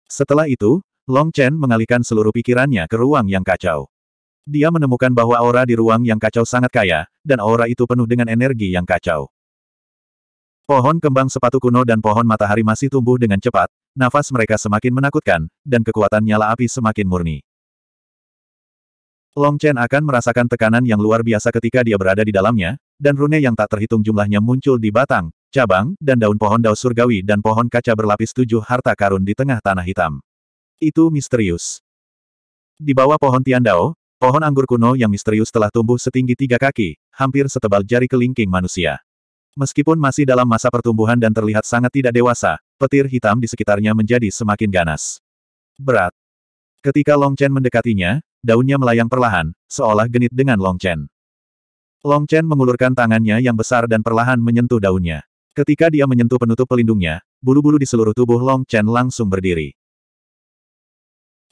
Setelah itu, Long Chen mengalihkan seluruh pikirannya ke ruang yang kacau. Dia menemukan bahwa aura di ruang yang kacau sangat kaya, dan aura itu penuh dengan energi yang kacau. Pohon kembang sepatu kuno dan pohon matahari masih tumbuh dengan cepat, nafas mereka semakin menakutkan, dan kekuatan nyala api semakin murni. Long Chen akan merasakan tekanan yang luar biasa ketika dia berada di dalamnya, dan rune yang tak terhitung jumlahnya muncul di batang, cabang, dan daun pohon daus surgawi dan pohon kaca berlapis tujuh harta karun di tengah tanah hitam. Itu misterius. Di bawah pohon Tian Dao. Pohon anggur kuno yang misterius telah tumbuh setinggi tiga kaki, hampir setebal jari kelingking manusia. Meskipun masih dalam masa pertumbuhan dan terlihat sangat tidak dewasa, petir hitam di sekitarnya menjadi semakin ganas. Berat. Ketika Long Chen mendekatinya, daunnya melayang perlahan, seolah genit dengan Long Chen. Long Chen mengulurkan tangannya yang besar dan perlahan menyentuh daunnya. Ketika dia menyentuh penutup pelindungnya, bulu-bulu di seluruh tubuh Long Chen langsung berdiri.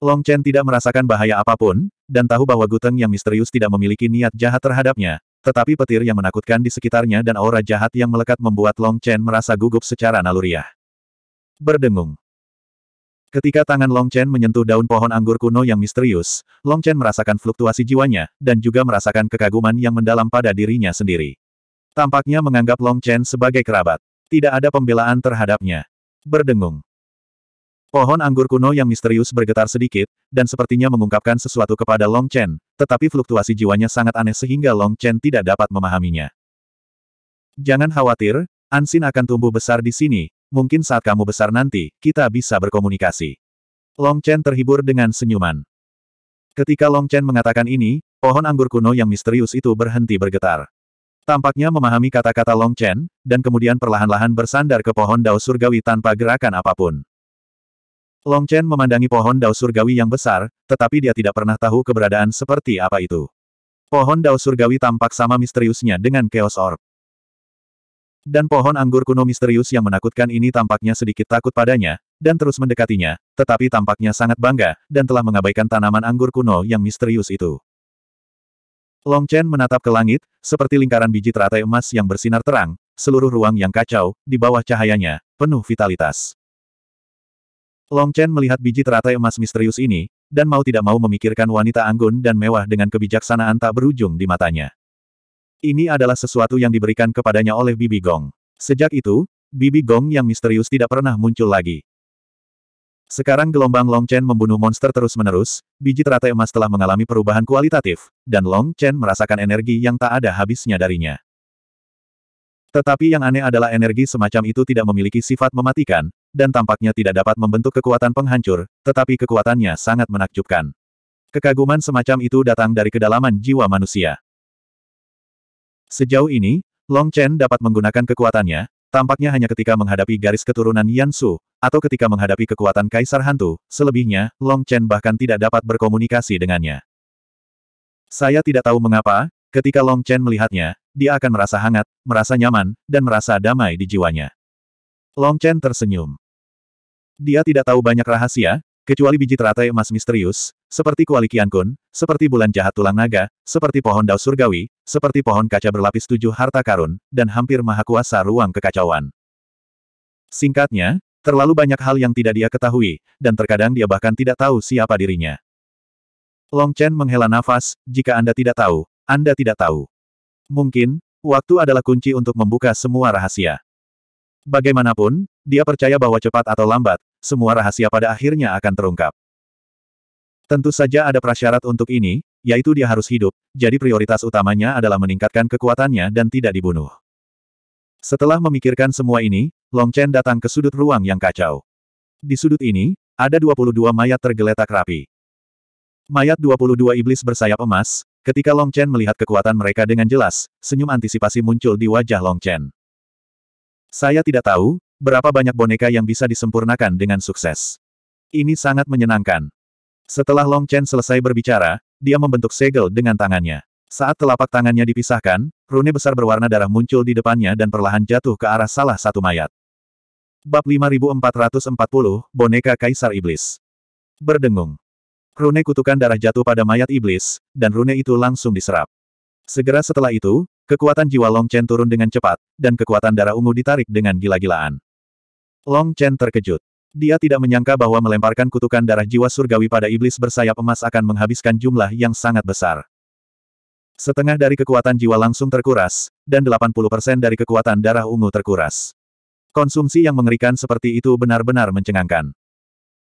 Long Chen tidak merasakan bahaya apapun, dan tahu bahwa Guteng yang misterius tidak memiliki niat jahat terhadapnya, tetapi petir yang menakutkan di sekitarnya dan aura jahat yang melekat membuat Long Chen merasa gugup secara naluriah. Berdengung. Ketika tangan Long Chen menyentuh daun pohon anggur kuno yang misterius, Long Chen merasakan fluktuasi jiwanya, dan juga merasakan kekaguman yang mendalam pada dirinya sendiri. Tampaknya menganggap Long Chen sebagai kerabat. Tidak ada pembelaan terhadapnya. Berdengung. Pohon anggur kuno yang misterius bergetar sedikit, dan sepertinya mengungkapkan sesuatu kepada Long Chen, tetapi fluktuasi jiwanya sangat aneh sehingga Long Chen tidak dapat memahaminya. Jangan khawatir, Ansin akan tumbuh besar di sini, mungkin saat kamu besar nanti, kita bisa berkomunikasi. Long Chen terhibur dengan senyuman. Ketika Long Chen mengatakan ini, pohon anggur kuno yang misterius itu berhenti bergetar. Tampaknya memahami kata-kata Long Chen, dan kemudian perlahan-lahan bersandar ke pohon dao surgawi tanpa gerakan apapun. Long Chen memandangi pohon dao surgawi yang besar, tetapi dia tidak pernah tahu keberadaan seperti apa itu. Pohon dao surgawi tampak sama misteriusnya dengan Chaos Orb. Dan pohon anggur kuno misterius yang menakutkan ini tampaknya sedikit takut padanya, dan terus mendekatinya, tetapi tampaknya sangat bangga, dan telah mengabaikan tanaman anggur kuno yang misterius itu. Long Chen menatap ke langit, seperti lingkaran biji teratai emas yang bersinar terang, seluruh ruang yang kacau, di bawah cahayanya, penuh vitalitas. Long Chen melihat biji teratai emas misterius ini, dan mau tidak mau memikirkan wanita anggun dan mewah dengan kebijaksanaan tak berujung di matanya. Ini adalah sesuatu yang diberikan kepadanya oleh Bibi Gong. Sejak itu, Bibi Gong yang misterius tidak pernah muncul lagi. Sekarang gelombang Long Chen membunuh monster terus-menerus, biji teratai emas telah mengalami perubahan kualitatif, dan Long Chen merasakan energi yang tak ada habisnya darinya. Tetapi yang aneh adalah energi semacam itu tidak memiliki sifat mematikan, dan tampaknya tidak dapat membentuk kekuatan penghancur, tetapi kekuatannya sangat menakjubkan. Kekaguman semacam itu datang dari kedalaman jiwa manusia. Sejauh ini, Long Chen dapat menggunakan kekuatannya, tampaknya hanya ketika menghadapi garis keturunan Yan Su, atau ketika menghadapi kekuatan Kaisar Hantu, selebihnya, Long Chen bahkan tidak dapat berkomunikasi dengannya. Saya tidak tahu mengapa, Ketika Long Chen melihatnya, dia akan merasa hangat, merasa nyaman, dan merasa damai di jiwanya. Long Chen tersenyum. Dia tidak tahu banyak rahasia, kecuali biji teratai emas misterius, seperti kuali Kun, seperti bulan jahat tulang naga, seperti pohon daun surgawi, seperti pohon kaca berlapis tujuh harta karun, dan hampir maha kuasa ruang kekacauan. Singkatnya, terlalu banyak hal yang tidak dia ketahui, dan terkadang dia bahkan tidak tahu siapa dirinya. Long Chen menghela nafas, jika Anda tidak tahu, anda tidak tahu. Mungkin, waktu adalah kunci untuk membuka semua rahasia. Bagaimanapun, dia percaya bahwa cepat atau lambat, semua rahasia pada akhirnya akan terungkap. Tentu saja ada prasyarat untuk ini, yaitu dia harus hidup, jadi prioritas utamanya adalah meningkatkan kekuatannya dan tidak dibunuh. Setelah memikirkan semua ini, Long Chen datang ke sudut ruang yang kacau. Di sudut ini, ada 22 mayat tergeletak rapi. Mayat 22 iblis bersayap emas, Ketika Long Chen melihat kekuatan mereka dengan jelas, senyum antisipasi muncul di wajah Long Chen. Saya tidak tahu, berapa banyak boneka yang bisa disempurnakan dengan sukses. Ini sangat menyenangkan. Setelah Long Chen selesai berbicara, dia membentuk segel dengan tangannya. Saat telapak tangannya dipisahkan, rune besar berwarna darah muncul di depannya dan perlahan jatuh ke arah salah satu mayat. Bab 5440, Boneka Kaisar Iblis. Berdengung. Rune kutukan darah jatuh pada mayat iblis, dan rune itu langsung diserap. Segera setelah itu, kekuatan jiwa Long Chen turun dengan cepat, dan kekuatan darah ungu ditarik dengan gila-gilaan. Long Chen terkejut. Dia tidak menyangka bahwa melemparkan kutukan darah jiwa surgawi pada iblis bersayap emas akan menghabiskan jumlah yang sangat besar. Setengah dari kekuatan jiwa langsung terkuras, dan 80% dari kekuatan darah ungu terkuras. Konsumsi yang mengerikan seperti itu benar-benar mencengangkan.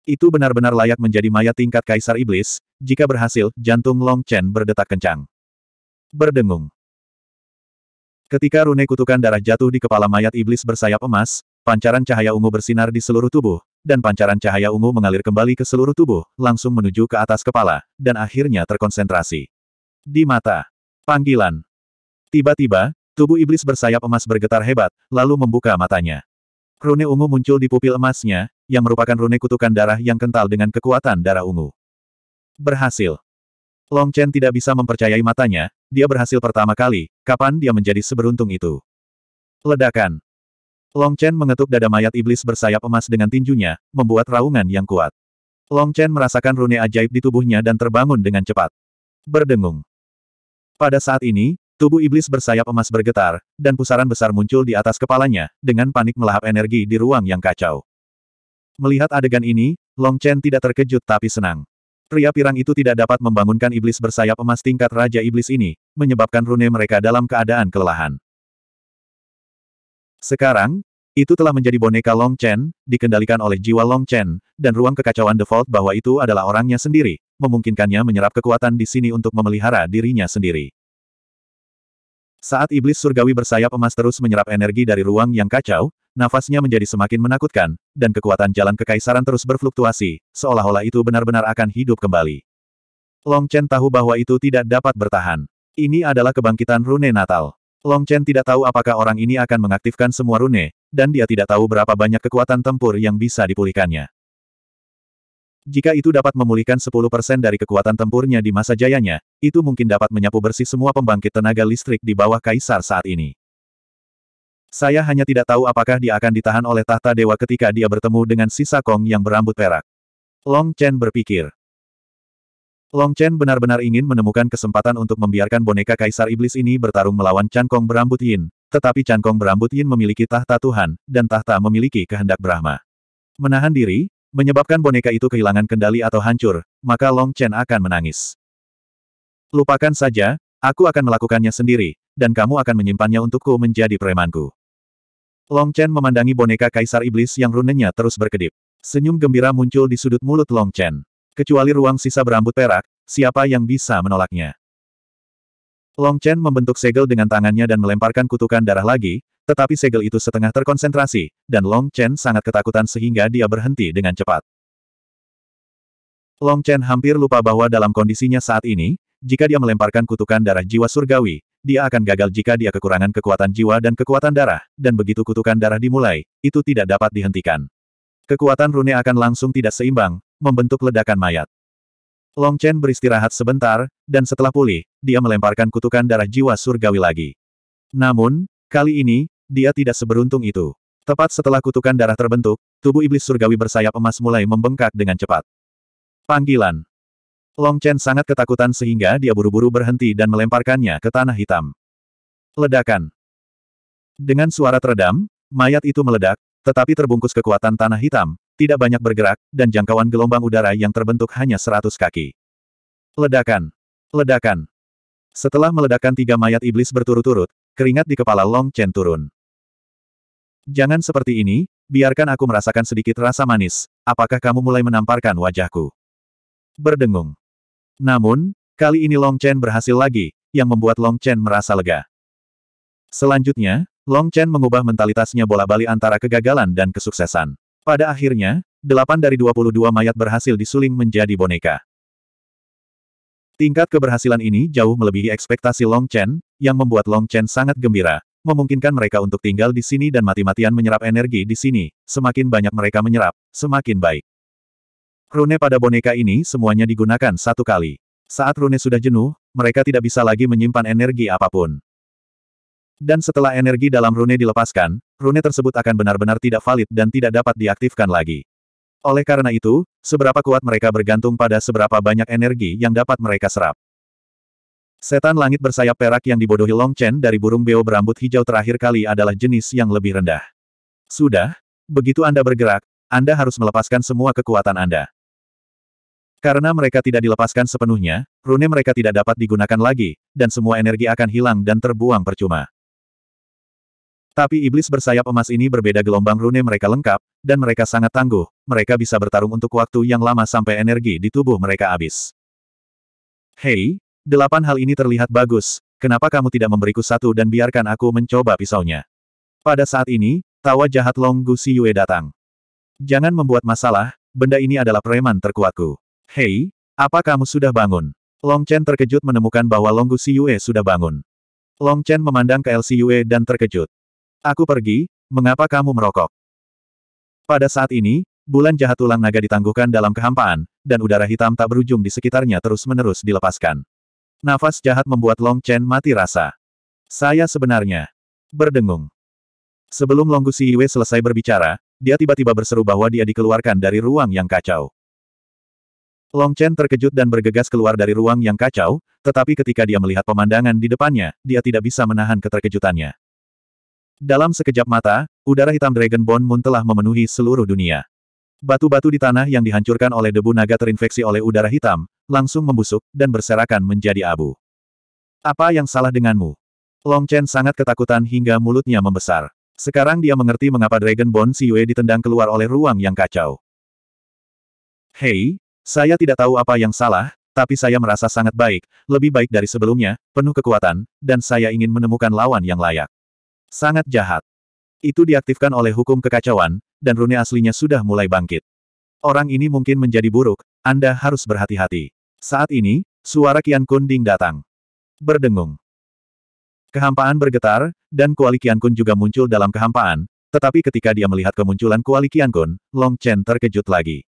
Itu benar-benar layak menjadi mayat tingkat Kaisar Iblis, jika berhasil, jantung Long Chen berdetak kencang. Berdengung. Ketika rune kutukan darah jatuh di kepala mayat iblis bersayap emas, pancaran cahaya ungu bersinar di seluruh tubuh, dan pancaran cahaya ungu mengalir kembali ke seluruh tubuh, langsung menuju ke atas kepala, dan akhirnya terkonsentrasi. Di mata. Panggilan. Tiba-tiba, tubuh iblis bersayap emas bergetar hebat, lalu membuka matanya. Rune ungu muncul di pupil emasnya, yang merupakan rune kutukan darah yang kental dengan kekuatan darah ungu. Berhasil. Long Chen tidak bisa mempercayai matanya, dia berhasil pertama kali, kapan dia menjadi seberuntung itu. Ledakan. Long Chen mengetuk dada mayat iblis bersayap emas dengan tinjunya, membuat raungan yang kuat. Long Chen merasakan rune ajaib di tubuhnya dan terbangun dengan cepat. Berdengung. Pada saat ini, Tubuh iblis bersayap emas bergetar, dan pusaran besar muncul di atas kepalanya, dengan panik melahap energi di ruang yang kacau. Melihat adegan ini, Long Chen tidak terkejut tapi senang. Pria pirang itu tidak dapat membangunkan iblis bersayap emas tingkat Raja Iblis ini, menyebabkan rune mereka dalam keadaan kelelahan. Sekarang, itu telah menjadi boneka Long Chen, dikendalikan oleh jiwa Long Chen, dan ruang kekacauan default bahwa itu adalah orangnya sendiri, memungkinkannya menyerap kekuatan di sini untuk memelihara dirinya sendiri. Saat iblis surgawi bersayap emas terus menyerap energi dari ruang yang kacau, nafasnya menjadi semakin menakutkan, dan kekuatan jalan kekaisaran terus berfluktuasi, seolah-olah itu benar-benar akan hidup kembali. Long Chen tahu bahwa itu tidak dapat bertahan. Ini adalah kebangkitan rune natal. Long Chen tidak tahu apakah orang ini akan mengaktifkan semua rune, dan dia tidak tahu berapa banyak kekuatan tempur yang bisa dipulihkannya. Jika itu dapat memulihkan 10% dari kekuatan tempurnya di masa jayanya, itu mungkin dapat menyapu bersih semua pembangkit tenaga listrik di bawah kaisar saat ini. Saya hanya tidak tahu apakah dia akan ditahan oleh tahta dewa ketika dia bertemu dengan sisa Kong yang berambut perak. Long Chen berpikir. Long Chen benar-benar ingin menemukan kesempatan untuk membiarkan boneka kaisar iblis ini bertarung melawan Chan Kong berambut Yin, tetapi Chan Kong berambut Yin memiliki tahta Tuhan, dan tahta memiliki kehendak Brahma. Menahan diri, menyebabkan boneka itu kehilangan kendali atau hancur, maka Long Chen akan menangis. Lupakan saja, aku akan melakukannya sendiri, dan kamu akan menyimpannya untukku menjadi premanku. Long Chen memandangi boneka kaisar iblis yang runenya terus berkedip. Senyum gembira muncul di sudut mulut Long Chen. Kecuali ruang sisa berambut perak, siapa yang bisa menolaknya? Long Chen membentuk segel dengan tangannya dan melemparkan kutukan darah lagi, tetapi segel itu setengah terkonsentrasi, dan Long Chen sangat ketakutan sehingga dia berhenti dengan cepat. Long Chen hampir lupa bahwa dalam kondisinya saat ini, jika dia melemparkan kutukan darah jiwa surgawi, dia akan gagal jika dia kekurangan kekuatan jiwa dan kekuatan darah, dan begitu kutukan darah dimulai, itu tidak dapat dihentikan. Kekuatan rune akan langsung tidak seimbang, membentuk ledakan mayat. Long Chen beristirahat sebentar, dan setelah pulih, dia melemparkan kutukan darah jiwa surgawi lagi. Namun, kali ini, dia tidak seberuntung itu. Tepat setelah kutukan darah terbentuk, tubuh iblis surgawi bersayap emas mulai membengkak dengan cepat. Panggilan. Long Chen sangat ketakutan sehingga dia buru-buru berhenti dan melemparkannya ke tanah hitam. Ledakan. Dengan suara teredam, mayat itu meledak, tetapi terbungkus kekuatan tanah hitam, tidak banyak bergerak, dan jangkauan gelombang udara yang terbentuk hanya seratus kaki. Ledakan. Ledakan. Setelah meledakkan tiga mayat iblis berturut-turut, keringat di kepala Long Chen turun. Jangan seperti ini, biarkan aku merasakan sedikit rasa manis. Apakah kamu mulai menamparkan wajahku? Berdengung. Namun, kali ini Long Chen berhasil lagi, yang membuat Long Chen merasa lega. Selanjutnya, Long Chen mengubah mentalitasnya bola bali antara kegagalan dan kesuksesan. Pada akhirnya, 8 dari 22 mayat berhasil disuling menjadi boneka. Tingkat keberhasilan ini jauh melebihi ekspektasi Long Chen, yang membuat Long Chen sangat gembira, memungkinkan mereka untuk tinggal di sini dan mati-matian menyerap energi di sini. Semakin banyak mereka menyerap, semakin baik. Rune pada boneka ini semuanya digunakan satu kali. Saat rune sudah jenuh, mereka tidak bisa lagi menyimpan energi apapun. Dan setelah energi dalam rune dilepaskan, rune tersebut akan benar-benar tidak valid dan tidak dapat diaktifkan lagi. Oleh karena itu, seberapa kuat mereka bergantung pada seberapa banyak energi yang dapat mereka serap. Setan langit bersayap perak yang dibodohi Long Chen dari burung beo berambut hijau terakhir kali adalah jenis yang lebih rendah. Sudah, begitu Anda bergerak, Anda harus melepaskan semua kekuatan Anda. Karena mereka tidak dilepaskan sepenuhnya, rune mereka tidak dapat digunakan lagi, dan semua energi akan hilang dan terbuang percuma. Tapi iblis bersayap emas ini berbeda gelombang rune mereka lengkap, dan mereka sangat tangguh, mereka bisa bertarung untuk waktu yang lama sampai energi di tubuh mereka habis. Hei, Delapan hal ini terlihat bagus, kenapa kamu tidak memberiku satu dan biarkan aku mencoba pisaunya? Pada saat ini, tawa jahat Long Gu Si Yue datang. Jangan membuat masalah, benda ini adalah preman terkuatku. Hei, apa kamu sudah bangun? Long Chen terkejut menemukan bahwa Long Gu Si Yue sudah bangun. Long Chen memandang ke Yue dan terkejut. Aku pergi, mengapa kamu merokok? Pada saat ini, bulan jahat tulang naga ditangguhkan dalam kehampaan, dan udara hitam tak berujung di sekitarnya terus-menerus dilepaskan. Nafas jahat membuat Long Chen mati rasa. Saya sebenarnya berdengung. Sebelum Long Gu Siwe selesai berbicara, dia tiba-tiba berseru bahwa dia dikeluarkan dari ruang yang kacau. Long Chen terkejut dan bergegas keluar dari ruang yang kacau, tetapi ketika dia melihat pemandangan di depannya, dia tidak bisa menahan keterkejutannya. Dalam sekejap mata, udara hitam Dragon Bone Moon telah memenuhi seluruh dunia. Batu-batu di tanah yang dihancurkan oleh debu naga terinfeksi oleh udara hitam, langsung membusuk, dan berserakan menjadi abu. Apa yang salah denganmu? Long Chen sangat ketakutan hingga mulutnya membesar. Sekarang dia mengerti mengapa Dragon Bone Si Yue ditendang keluar oleh ruang yang kacau. Hei, saya tidak tahu apa yang salah, tapi saya merasa sangat baik, lebih baik dari sebelumnya, penuh kekuatan, dan saya ingin menemukan lawan yang layak. Sangat jahat. Itu diaktifkan oleh hukum kekacauan, dan rune aslinya sudah mulai bangkit. Orang ini mungkin menjadi buruk, Anda harus berhati-hati. Saat ini, suara Kian Kun Ding datang. Berdengung. Kehampaan bergetar, dan kuali Kian Kun juga muncul dalam kehampaan, tetapi ketika dia melihat kemunculan kuali Kian Kun, Long Chen terkejut lagi.